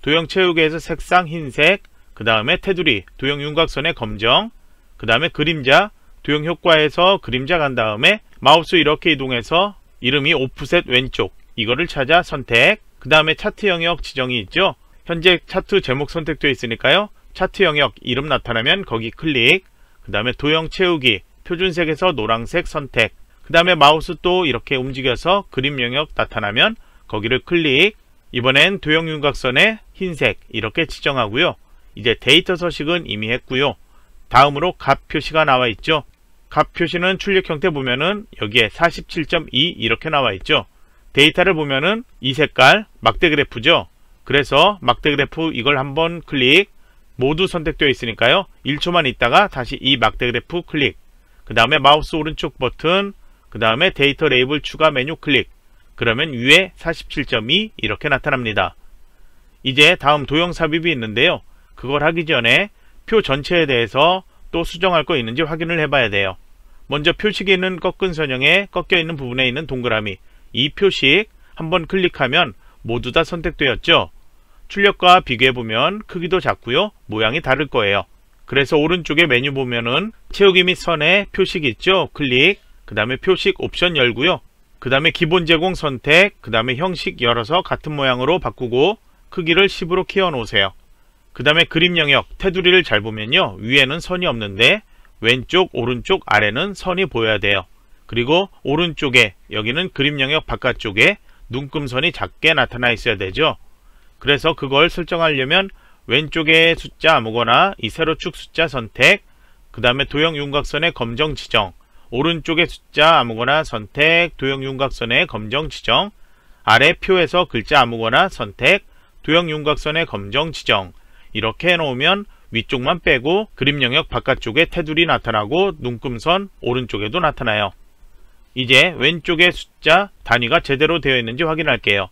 도형 채우기에서 색상 흰색, 그 다음에 테두리, 도형 윤곽선의 검정, 그 다음에 그림자, 도형 효과에서 그림자 간 다음에 마우스 이렇게 이동해서 이름이 오프셋 왼쪽 이거를 찾아 선택 그 다음에 차트 영역 지정이 있죠 현재 차트 제목 선택되어 있으니까요 차트 영역 이름 나타나면 거기 클릭 그 다음에 도형 채우기 표준색에서 노란색 선택 그 다음에 마우스 또 이렇게 움직여서 그림 영역 나타나면 거기를 클릭 이번엔 도형 윤곽선의 흰색 이렇게 지정하고요. 이제 데이터 서식은 이미 했고요. 다음으로 값 표시가 나와 있죠. 값 표시는 출력 형태 보면은 여기에 47.2 이렇게 나와 있죠. 데이터를 보면은 이 색깔 막대 그래프죠. 그래서 막대 그래프 이걸 한번 클릭 모두 선택되어 있으니까요. 1초만 있다가 다시 이 막대 그래프 클릭 그 다음에 마우스 오른쪽 버튼 그 다음에 데이터 레이블 추가 메뉴 클릭 그러면 위에 47.2 이렇게 나타납니다. 이제 다음 도형 삽입이 있는데요. 그걸 하기 전에 표 전체에 대해서 또 수정할 거 있는지 확인을 해봐야 돼요. 먼저 표식에 있는 꺾은 선형에 꺾여 있는 부분에 있는 동그라미 이 표식 한번 클릭하면 모두 다 선택되었죠. 출력과 비교해보면 크기도 작고요. 모양이 다를 거예요. 그래서 오른쪽에 메뉴 보면은 채우기 및 선에 표식 있죠. 클릭 그 다음에 표식 옵션 열고요. 그 다음에 기본 제공 선택, 그 다음에 형식 열어서 같은 모양으로 바꾸고 크기를 10으로 키워 놓으세요. 그 다음에 그림 영역, 테두리를 잘 보면요. 위에는 선이 없는데 왼쪽, 오른쪽, 아래는 선이 보여야 돼요. 그리고 오른쪽에 여기는 그림 영역 바깥쪽에 눈금선이 작게 나타나 있어야 되죠. 그래서 그걸 설정하려면 왼쪽에 숫자 아무거나 이 세로축 숫자 선택, 그 다음에 도형 윤곽선의 검정 지정, 오른쪽에 숫자 아무거나 선택, 도형 윤곽선의 검정 지정, 아래 표에서 글자 아무거나 선택, 도형 윤곽선의 검정 지정 이렇게 해놓으면 위쪽만 빼고 그림 영역 바깥쪽에 테두리 나타나고 눈금선 오른쪽에도 나타나요. 이제 왼쪽에 숫자 단위가 제대로 되어 있는지 확인할게요.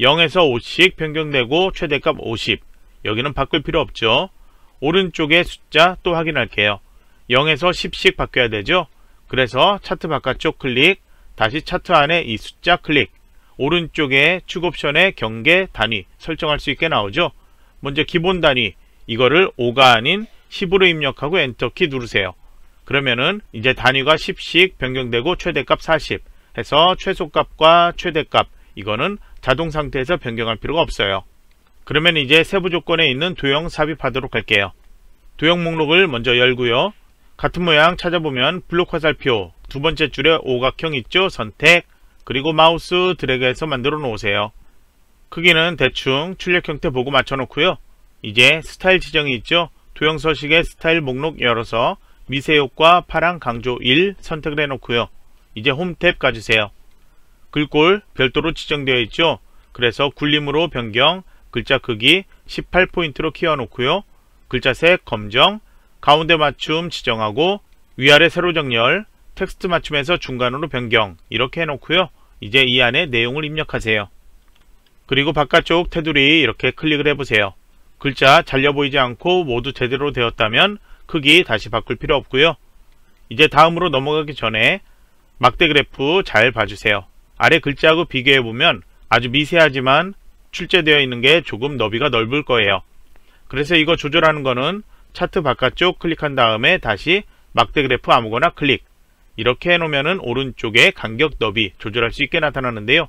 0에서 5씩 변경되고 최대값 50 여기는 바꿀 필요 없죠. 오른쪽에 숫자 또 확인할게요. 0에서 10씩 바뀌어야 되죠. 그래서 차트 바깥쪽 클릭, 다시 차트 안에 이 숫자 클릭, 오른쪽에 축 옵션의 경계 단위 설정할 수 있게 나오죠. 먼저 기본 단위 이거를 5가 아닌 10으로 입력하고 엔터키 누르세요. 그러면은 이제 단위가 10씩 변경되고 최대값 40 해서 최소값과 최대값 이거는 자동 상태에서 변경할 필요가 없어요. 그러면 이제 세부 조건에 있는 도형 삽입하도록 할게요. 도형 목록을 먼저 열고요. 같은 모양 찾아보면 블록 화살표 두 번째 줄에 오각형 있죠? 선택 그리고 마우스 드래그해서 만들어 놓으세요. 크기는 대충 출력 형태 보고 맞춰놓고요. 이제 스타일 지정이 있죠? 도형 서식의 스타일 목록 열어서 미세효과 파랑 강조 1 선택을 해놓고요. 이제 홈탭 가주세요. 글꼴 별도로 지정되어 있죠? 그래서 굴림으로 변경, 글자 크기 18포인트로 키워놓고요. 글자 색 검정, 가운데 맞춤 지정하고 위아래 세로 정렬, 텍스트 맞춤에서 중간으로 변경 이렇게 해놓고요. 이제 이 안에 내용을 입력하세요. 그리고 바깥쪽 테두리 이렇게 클릭을 해보세요. 글자 잘려 보이지 않고 모두 제대로 되었다면 크기 다시 바꿀 필요 없고요. 이제 다음으로 넘어가기 전에 막대 그래프 잘 봐주세요. 아래 글자하고 비교해보면 아주 미세하지만 출제되어 있는 게 조금 너비가 넓을 거예요. 그래서 이거 조절하는 거는 차트 바깥쪽 클릭한 다음에 다시 막대 그래프 아무거나 클릭 이렇게 해놓으면 오른쪽에 간격 너비 조절할 수 있게 나타나는데요.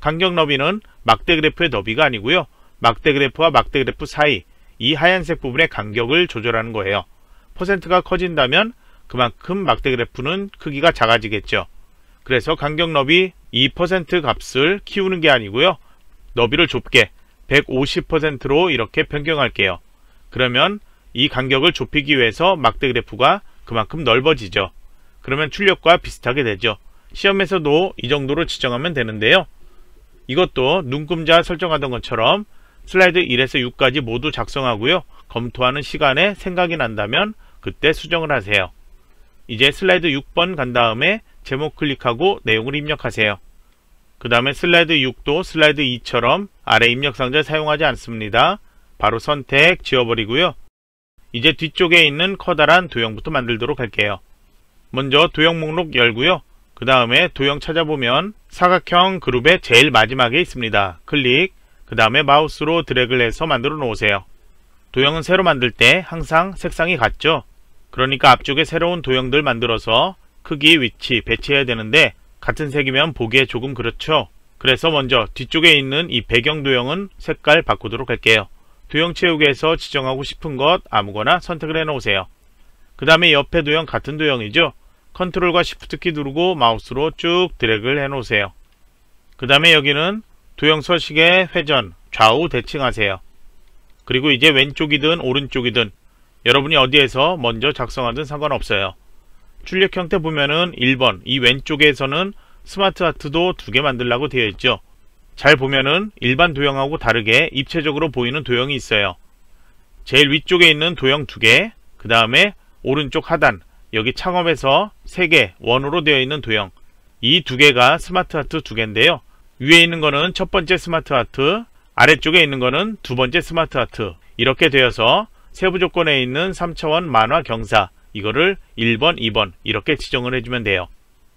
간격 너비는 막대 그래프의 너비가 아니고요. 막대 그래프와 막대 그래프 사이 이 하얀색 부분의 간격을 조절하는 거예요. 퍼센트가 커진다면 그만큼 막대 그래프는 크기가 작아지겠죠. 그래서 간격 너비 2% 값을 키우는 게 아니고요. 너비를 좁게 150%로 이렇게 변경할게요. 그러면 이 간격을 좁히기 위해서 막대 그래프가 그만큼 넓어지죠. 그러면 출력과 비슷하게 되죠. 시험에서도 이 정도로 지정하면 되는데요. 이것도 눈금자 설정하던 것처럼 슬라이드 1에서 6까지 모두 작성하고요. 검토하는 시간에 생각이 난다면 그때 수정을 하세요. 이제 슬라이드 6번 간 다음에 제목 클릭하고 내용을 입력하세요. 그 다음에 슬라이드 6도 슬라이드 2처럼 아래 입력 상자 사용하지 않습니다. 바로 선택 지워버리고요. 이제 뒤쪽에 있는 커다란 도형부터 만들도록 할게요. 먼저 도형 목록 열고요. 그 다음에 도형 찾아보면 사각형 그룹의 제일 마지막에 있습니다. 클릭, 그 다음에 마우스로 드래그를 해서 만들어 놓으세요. 도형은 새로 만들 때 항상 색상이 같죠? 그러니까 앞쪽에 새로운 도형들 만들어서 크기, 위치, 배치해야 되는데 같은 색이면 보기에 조금 그렇죠? 그래서 먼저 뒤쪽에 있는 이 배경 도형은 색깔 바꾸도록 할게요. 도형 채우기에서 지정하고 싶은 것 아무거나 선택을 해놓으세요. 그 다음에 옆에 도형 같은 도형이죠. 컨트롤과 시프트키 누르고 마우스로 쭉 드래그를 해놓으세요. 그 다음에 여기는 도형 서식의 회전, 좌우 대칭하세요. 그리고 이제 왼쪽이든 오른쪽이든 여러분이 어디에서 먼저 작성하든 상관없어요. 출력 형태 보면은 1번, 이 왼쪽에서는 스마트 하트도 두 개 만들라고 되어 있죠. 잘 보면은 일반 도형하고 다르게 입체적으로 보이는 도형이 있어요. 제일 위쪽에 있는 도형 두개 그 다음에 오른쪽 하단 여기 창업에서 3개 원으로 되어 있는 도형 이 두 개가 스마트하트 두 개인데요. 위에 있는 거는 첫 번째 스마트하트 아래쪽에 있는 거는 두 번째 스마트하트 이렇게 되어서 세부 조건에 있는 3차원 만화 경사 이거를 1번, 2번 이렇게 지정을 해주면 돼요.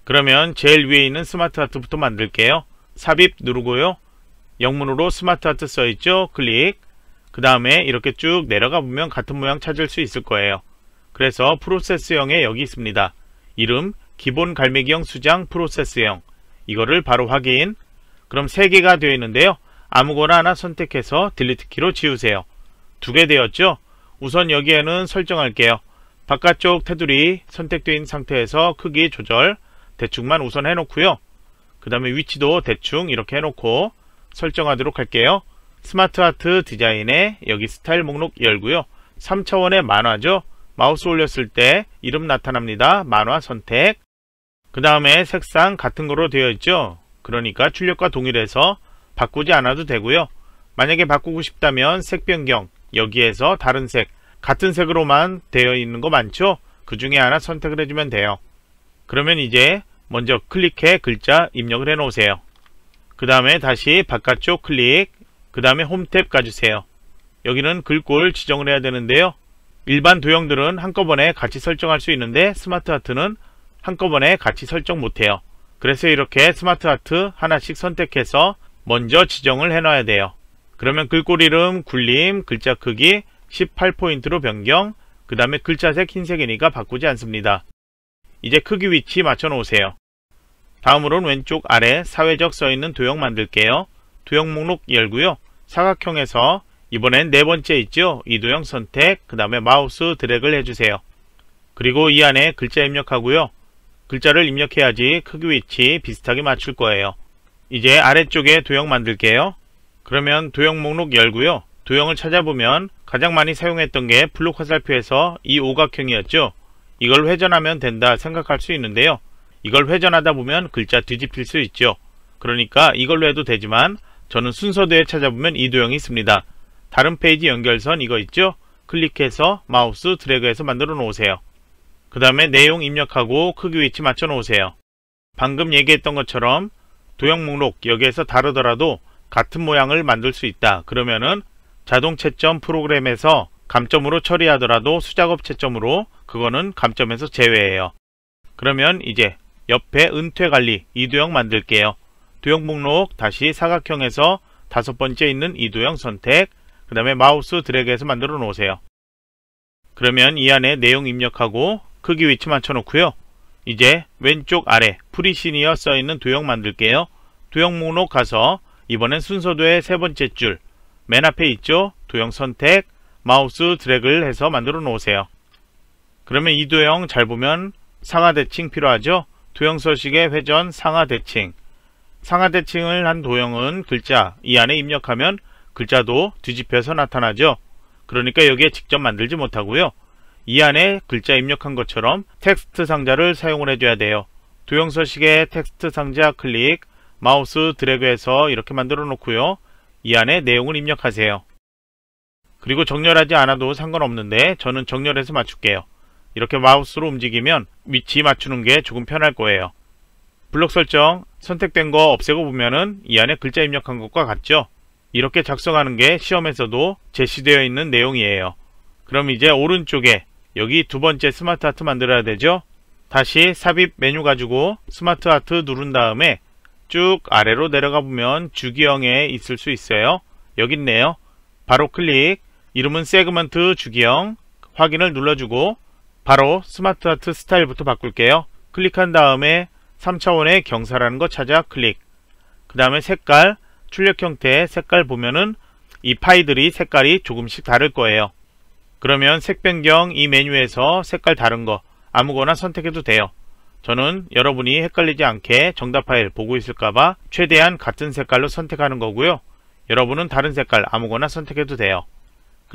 그러면 제일 위에 있는 스마트하트부터 만들게요. 삽입 누르고요. 영문으로 스마트하트 써있죠? 클릭. 그 다음에 이렇게 쭉 내려가 보면 같은 모양 찾을 수 있을 거예요. 그래서 프로세스형에 여기 있습니다. 이름, 기본 갈매기형 수장 프로세스형. 이거를 바로 확인. 그럼 3개가 되어 있는데요. 아무거나 하나 선택해서 딜리트 키로 지우세요. 두 개 되었죠? 우선 여기에는 설정할게요. 바깥쪽 테두리 선택된 상태에서 크기 조절 대충만 우선 해놓고요. 그 다음에 위치도 대충 이렇게 해놓고 설정하도록 할게요. 스마트하트 디자인에 여기 스타일 목록 열고요. 3차원의 만화죠. 마우스 올렸을 때 이름 나타납니다. 만화 선택 그 다음에 색상 같은 거로 되어 있죠. 그러니까 출력과 동일해서 바꾸지 않아도 되고요. 만약에 바꾸고 싶다면 색 변경 여기에서 다른 색 같은 색으로만 되어 있는 거 많죠? 그 중에 하나 선택을 해주면 돼요. 그러면 이제 먼저 클릭해 글자 입력을 해 놓으세요. 그 다음에 다시 바깥쪽 클릭, 그 다음에 홈 탭 가주세요. 여기는 글꼴 지정을 해야 되는데요. 일반 도형들은 한꺼번에 같이 설정할 수 있는데 스마트 하트는 한꺼번에 같이 설정 못해요. 그래서 이렇게 스마트 하트 하나씩 선택해서 먼저 지정을 해놔야 돼요. 그러면 글꼴 이름, 굴림, 글자 크기 18포인트로 변경, 그 다음에 글자색 흰색이니까 바꾸지 않습니다. 이제 크기 위치 맞춰 놓으세요. 다음으론 왼쪽 아래 사회적 써있는 도형 만들게요. 도형 목록 열고요. 사각형에서 이번엔 네 번째 있죠? 이 도형 선택, 그 다음에 마우스 드래그를 해주세요. 그리고 이 안에 글자 입력하고요. 글자를 입력해야지 크기 위치 비슷하게 맞출 거예요. 이제 아래쪽에 도형 만들게요. 그러면 도형 목록 열고요. 도형을 찾아보면 가장 많이 사용했던 게 블록 화살표에서 이 오각형이었죠. 이걸 회전하면 된다 생각할 수 있는데요. 이걸 회전하다 보면 글자 뒤집힐 수 있죠. 그러니까 이걸로 해도 되지만 저는 순서대에 찾아보면 이 도형이 있습니다. 다른 페이지 연결선 이거 있죠? 클릭해서 마우스 드래그해서 만들어 놓으세요. 그 다음에 내용 입력하고 크기 위치 맞춰 놓으세요. 방금 얘기했던 것처럼 도형 목록 여기에서 다르더라도 같은 모양을 만들 수 있다. 그러면은 자동 채점 프로그램에서 감점으로 처리하더라도 수작업 채점으로 그거는 감점에서 제외해요. 그러면 이제 옆에 은퇴관리 이도형 만들게요. 도형 목록 다시 사각형에서 다섯 번째 있는 이도형 선택 그 다음에 마우스 드래그해서 만들어 놓으세요. 그러면 이 안에 내용 입력하고 크기 위치 맞춰놓고요. 이제 왼쪽 아래 프리시니어 써있는 도형 만들게요. 도형 목록 가서 이번엔 순서도의 세 번째 줄 맨 앞에 있죠? 도형 선택 마우스 드래그를 해서 만들어 놓으세요. 그러면 이 도형 잘 보면 상하대칭 필요하죠? 도형 서식의 회전 상하대칭 상하대칭을 한 도형은 글자 이 안에 입력하면 글자도 뒤집혀서 나타나죠. 그러니까 여기에 직접 만들지 못하고요. 이 안에 글자 입력한 것처럼 텍스트 상자를 사용을 해줘야 돼요. 도형 서식의 텍스트 상자 클릭, 마우스 드래그해서 이렇게 만들어 놓고요. 이 안에 내용을 입력하세요. 그리고 정렬하지 않아도 상관없는데 저는 정렬해서 맞출게요. 이렇게 마우스로 움직이면 위치 맞추는 게 조금 편할 거예요. 블록 설정 선택된 거 없애고 보면은 이 안에 글자 입력한 것과 같죠? 이렇게 작성하는 게 시험에서도 제시되어 있는 내용이에요. 그럼 이제 오른쪽에 여기 두 번째 스마트 하트 만들어야 되죠? 다시 삽입 메뉴 가지고 스마트 하트 누른 다음에 쭉 아래로 내려가 보면 주기형에 있을 수 있어요. 여기 있네요. 바로 클릭, 이름은 세그먼트 주기형, 확인을 눌러주고 바로 스마트 아트 스타일부터 바꿀게요. 클릭한 다음에 3차원의 경사라는 거 찾아 클릭 그 다음에 색깔 출력 형태의 색깔 보면은 이 파이들이 색깔이 조금씩 다를 거예요. 그러면 색 변경 이 메뉴에서 색깔 다른 거 아무거나 선택해도 돼요. 저는 여러분이 헷갈리지 않게 정답 파일 보고 있을까봐 최대한 같은 색깔로 선택하는 거고요. 여러분은 다른 색깔 아무거나 선택해도 돼요.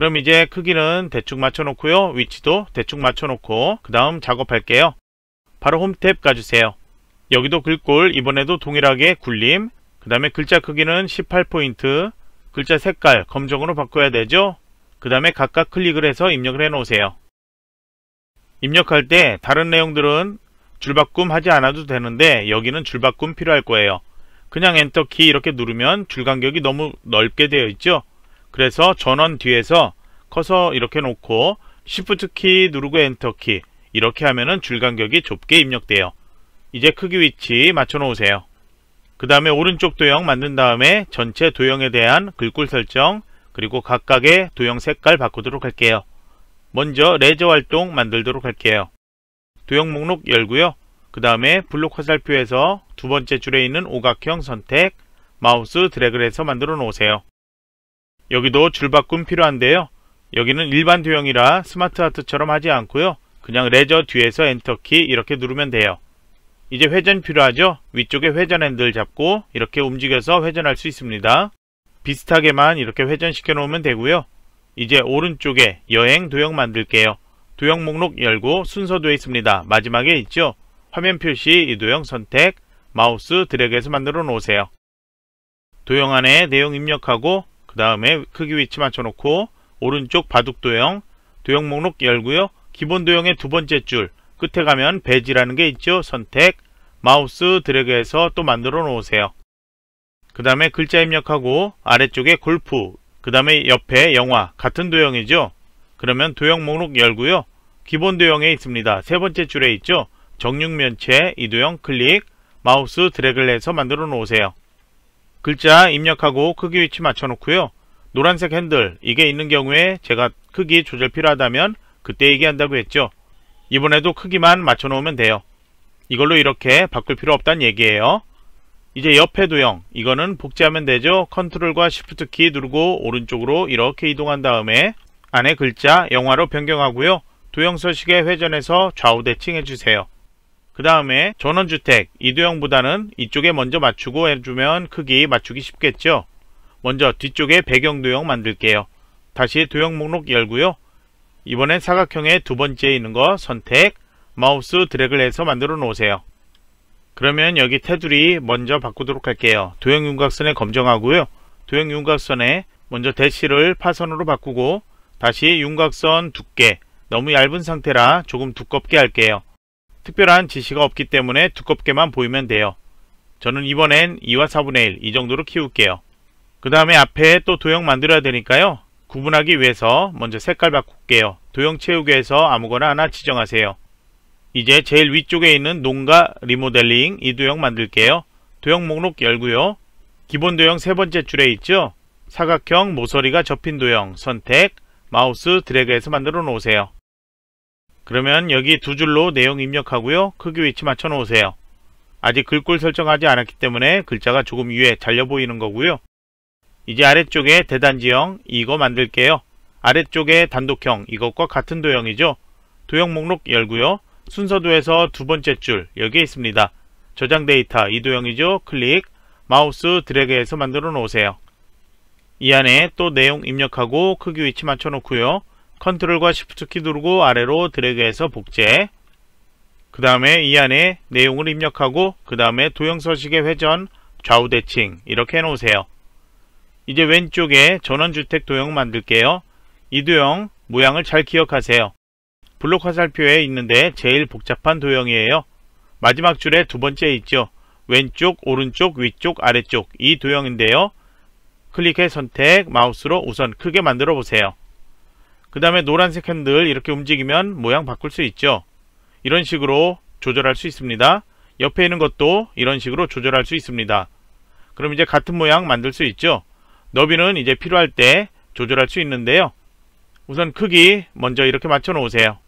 그럼 이제 크기는 대충 맞춰놓고요. 위치도 대충 맞춰놓고 그 다음 작업할게요. 바로 홈탭 가주세요. 여기도 글꼴 이번에도 동일하게 굴림 그 다음에 글자 크기는 18포인트 글자 색깔 검정으로 바꿔야 되죠? 그 다음에 각각 클릭을 해서 입력을 해 놓으세요. 입력할 때 다른 내용들은 줄바꿈 하지 않아도 되는데 여기는 줄바꿈 필요할 거예요. 그냥 엔터키 이렇게 누르면 줄 간격이 너무 넓게 되어 있죠? 그래서 전원 뒤에서 커서 이렇게 놓고 Shift 키 누르고 엔터 키 이렇게 하면은 줄 간격이 좁게 입력돼요. 이제 크기 위치 맞춰 놓으세요. 그 다음에 오른쪽 도형 만든 다음에 전체 도형에 대한 글꼴 설정 그리고 각각의 도형 색깔 바꾸도록 할게요. 먼저 레저 활동 만들도록 할게요. 도형 목록 열고요. 그 다음에 블록 화살표에서 두 번째 줄에 있는 오각형 선택 마우스 드래그를 해서 만들어 놓으세요. 여기도 줄바꿈 필요한데요. 여기는 일반 도형이라 스마트 하트처럼 하지 않고요. 그냥 레저 뒤에서 엔터키 이렇게 누르면 돼요. 이제 회전 필요하죠? 위쪽에 회전 핸들 잡고 이렇게 움직여서 회전할 수 있습니다. 비슷하게만 이렇게 회전시켜 놓으면 되고요. 이제 오른쪽에 여행 도형 만들게요. 도형 목록 열고 순서도에 있습니다. 마지막에 있죠? 화면 표시 이 도형 선택 마우스 드래그해서 만들어 놓으세요. 도형 안에 내용 입력하고 그 다음에 크기 위치 맞춰놓고 오른쪽 바둑 도형, 도형 목록 열고요. 기본 도형의 두 번째 줄 끝에 가면 배지라는 게 있죠. 선택, 마우스 드래그해서 또 만들어 놓으세요. 그 다음에 글자 입력하고 아래쪽에 골프, 그 다음에 옆에 영화, 같은 도형이죠. 그러면 도형 목록 열고요. 기본 도형에 있습니다. 세 번째 줄에 있죠. 정육면체, 이 도형 클릭, 마우스 드래그를 해서 만들어 놓으세요. 글자 입력하고 크기 위치 맞춰놓고요. 노란색 핸들 이게 있는 경우에 제가 크기 조절 필요하다면 그때 얘기한다고 했죠. 이번에도 크기만 맞춰놓으면 돼요. 이걸로 이렇게 바꿀 필요 없단 얘기예요. 이제 옆에 도형 이거는 복제하면 되죠. 컨트롤과 시프트 키 누르고 오른쪽으로 이렇게 이동한 다음에 안에 글자 영화로 변경하고요. 도형 서식에 회전해서 좌우 대칭해주세요. 그 다음에 전원주택 이도형보다는 이쪽에 먼저 맞추고 해주면 크기 맞추기 쉽겠죠. 먼저 뒤쪽에 배경 도형 만들게요. 다시 도형 목록 열고요. 이번엔 사각형의 두 번째에 있는 거 선택, 마우스 드래그를 해서 만들어 놓으세요. 그러면 여기 테두리 먼저 바꾸도록 할게요. 도형 윤곽선에 검정하고요. 도형 윤곽선에 먼저 대시를 파선으로 바꾸고 다시 윤곽선 두께 너무 얇은 상태라 조금 두껍게 할게요. 특별한 지시가 없기 때문에 두껍게만 보이면 돼요. 저는 이번엔 2와 4분의 1 이 정도로 키울게요. 그 다음에 앞에 또 도형 만들어야 되니까요. 구분하기 위해서 먼저 색깔 바꿀게요. 도형 채우기에서 아무거나 하나 지정하세요. 이제 제일 위쪽에 있는 농가 리모델링 이 도형 만들게요. 도형 목록 열고요. 기본 도형 세 번째 줄에 있죠? 사각형 모서리가 접힌 도형 선택 마우스 드래그해서 만들어 놓으세요. 그러면 여기 두 줄로 내용 입력하고요. 크기 위치 맞춰 놓으세요. 아직 글꼴 설정하지 않았기 때문에 글자가 조금 위에 잘려 보이는 거고요. 이제 아래쪽에 대단지형 이거 만들게요. 아래쪽에 단독형 이것과 같은 도형이죠. 도형 목록 열고요. 순서도에서 두 번째 줄 여기에 있습니다. 저장 데이터 이 도형이죠. 클릭 마우스 드래그해서 만들어 놓으세요. 이 안에 또 내용 입력하고 크기 위치 맞춰 놓고요. 컨트롤과 시프트키 누르고 아래로 드래그해서 복제 그 다음에 이 안에 내용을 입력하고 그 다음에 도형 서식의 회전, 좌우 대칭 이렇게 해놓으세요. 이제 왼쪽에 전원주택 도형 만들게요. 이 도형 모양을 잘 기억하세요. 블록 화살표에 있는데 제일 복잡한 도형이에요. 마지막 줄에 두 번째 있죠. 왼쪽, 오른쪽, 위쪽, 아래쪽 이 도형인데요. 클릭해 선택, 마우스로 우선 크게 만들어 보세요. 그 다음에 노란색 핸들 이렇게 움직이면 모양 바꿀 수 있죠. 이런 식으로 조절할 수 있습니다. 옆에 있는 것도 이런 식으로 조절할 수 있습니다. 그럼 이제 같은 모양 만들 수 있죠. 너비는 이제 필요할 때 조절할 수 있는데요. 우선 크기 먼저 이렇게 맞춰 놓으세요.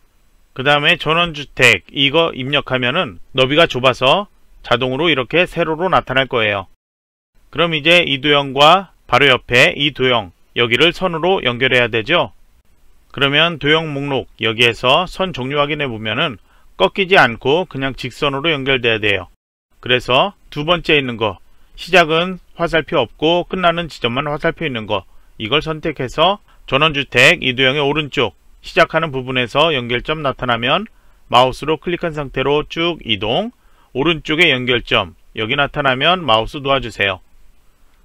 그 다음에 전원주택 이거 입력하면은 너비가 좁아서 자동으로 이렇게 세로로 나타날 거예요. 그럼 이제 이 도형과 바로 옆에 이 도형 여기를 선으로 연결해야 되죠. 그러면 도형 목록 여기에서 선 종류 확인해 보면은 꺾이지 않고 그냥 직선으로 연결돼야 돼요. 그래서 두 번째 있는 거 시작은 화살표 없고 끝나는 지점만 화살표 있는 거 이걸 선택해서 전원주택 이도형의 오른쪽 시작하는 부분에서 연결점 나타나면 마우스로 클릭한 상태로 쭉 이동 오른쪽에 연결점 여기 나타나면 마우스 놓아주세요.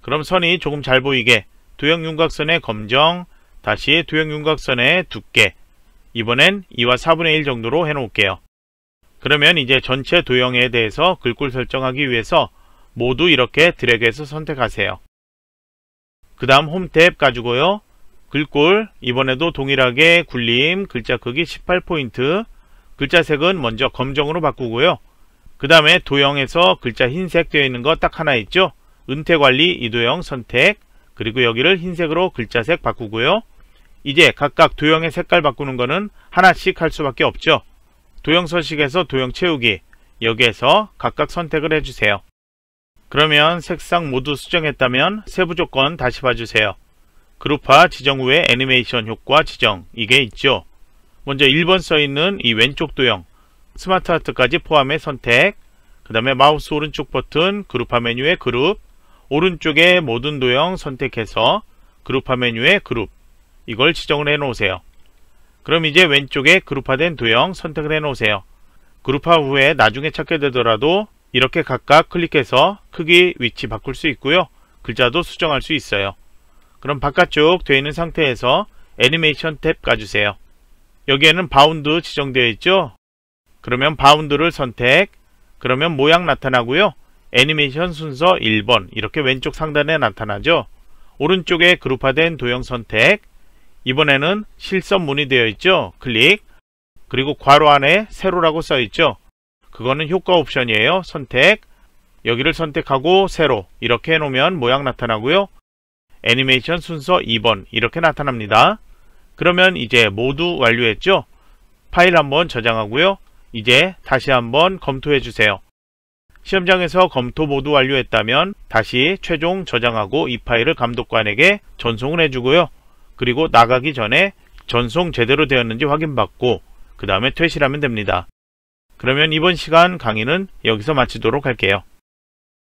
그럼 선이 조금 잘 보이게 도형 윤곽선의 검정, 다시 도형윤곽선의 두께 이번엔 2와 4분의 1 정도로 해놓을게요. 그러면 이제 전체 도형에 대해서 글꼴 설정하기 위해서 모두 이렇게 드래그해서 선택하세요. 그 다음 홈 탭 가지고요. 글꼴 이번에도 동일하게 굴림, 글자 크기 18포인트, 글자 색은 먼저 검정으로 바꾸고요. 그 다음에 도형에서 글자 흰색 되어 있는 거 딱 하나 있죠? 은퇴관리 이도형 선택 그리고 여기를 흰색으로 글자색 바꾸고요. 이제 각각 도형의 색깔 바꾸는 거는 하나씩 할 수밖에 없죠. 도형 서식에서 도형 채우기, 여기에서 각각 선택을 해주세요. 그러면 색상 모두 수정했다면 세부 조건 다시 봐주세요. 그룹화 지정 후에 애니메이션 효과 지정 이게 있죠. 먼저 1번 써있는 이 왼쪽 도형 스마트 하트까지 포함해 선택 그 다음에 마우스 오른쪽 버튼 그룹화 메뉴의 그룹 오른쪽에 모든 도형 선택해서 그룹화 메뉴의 그룹 이걸 지정을 해놓으세요. 그럼 이제 왼쪽에 그룹화된 도형 선택을 해놓으세요. 그룹화 후에 나중에 찾게 되더라도 이렇게 각각 클릭해서 크기 위치 바꿀 수 있고요. 글자도 수정할 수 있어요. 그럼 바깥쪽 되어 있는 상태에서 애니메이션 탭 가주세요. 여기에는 바운드 지정되어 있죠? 그러면 바운드를 선택, 그러면 모양 나타나고요. 애니메이션 순서 1번 이렇게 왼쪽 상단에 나타나죠. 오른쪽에 그룹화된 도형 선택, 이번에는 실선문이 되어 있죠. 클릭. 그리고 괄호 안에 세로라고 써 있죠. 그거는 효과 옵션이에요. 선택. 여기를 선택하고 세로 이렇게 해놓으면 모양 나타나고요. 애니메이션 순서 2번 이렇게 나타납니다. 그러면 이제 모두 완료했죠? 파일 한번 저장하고요. 이제 다시 한번 검토해 주세요. 시험장에서 검토 모두 완료했다면 다시 최종 저장하고 이 파일을 감독관에게 전송을 해주고요. 그리고 나가기 전에 전송 제대로 되었는지 확인받고 그 다음에 퇴실하면 됩니다. 그러면 이번 시간 강의는 여기서 마치도록 할게요.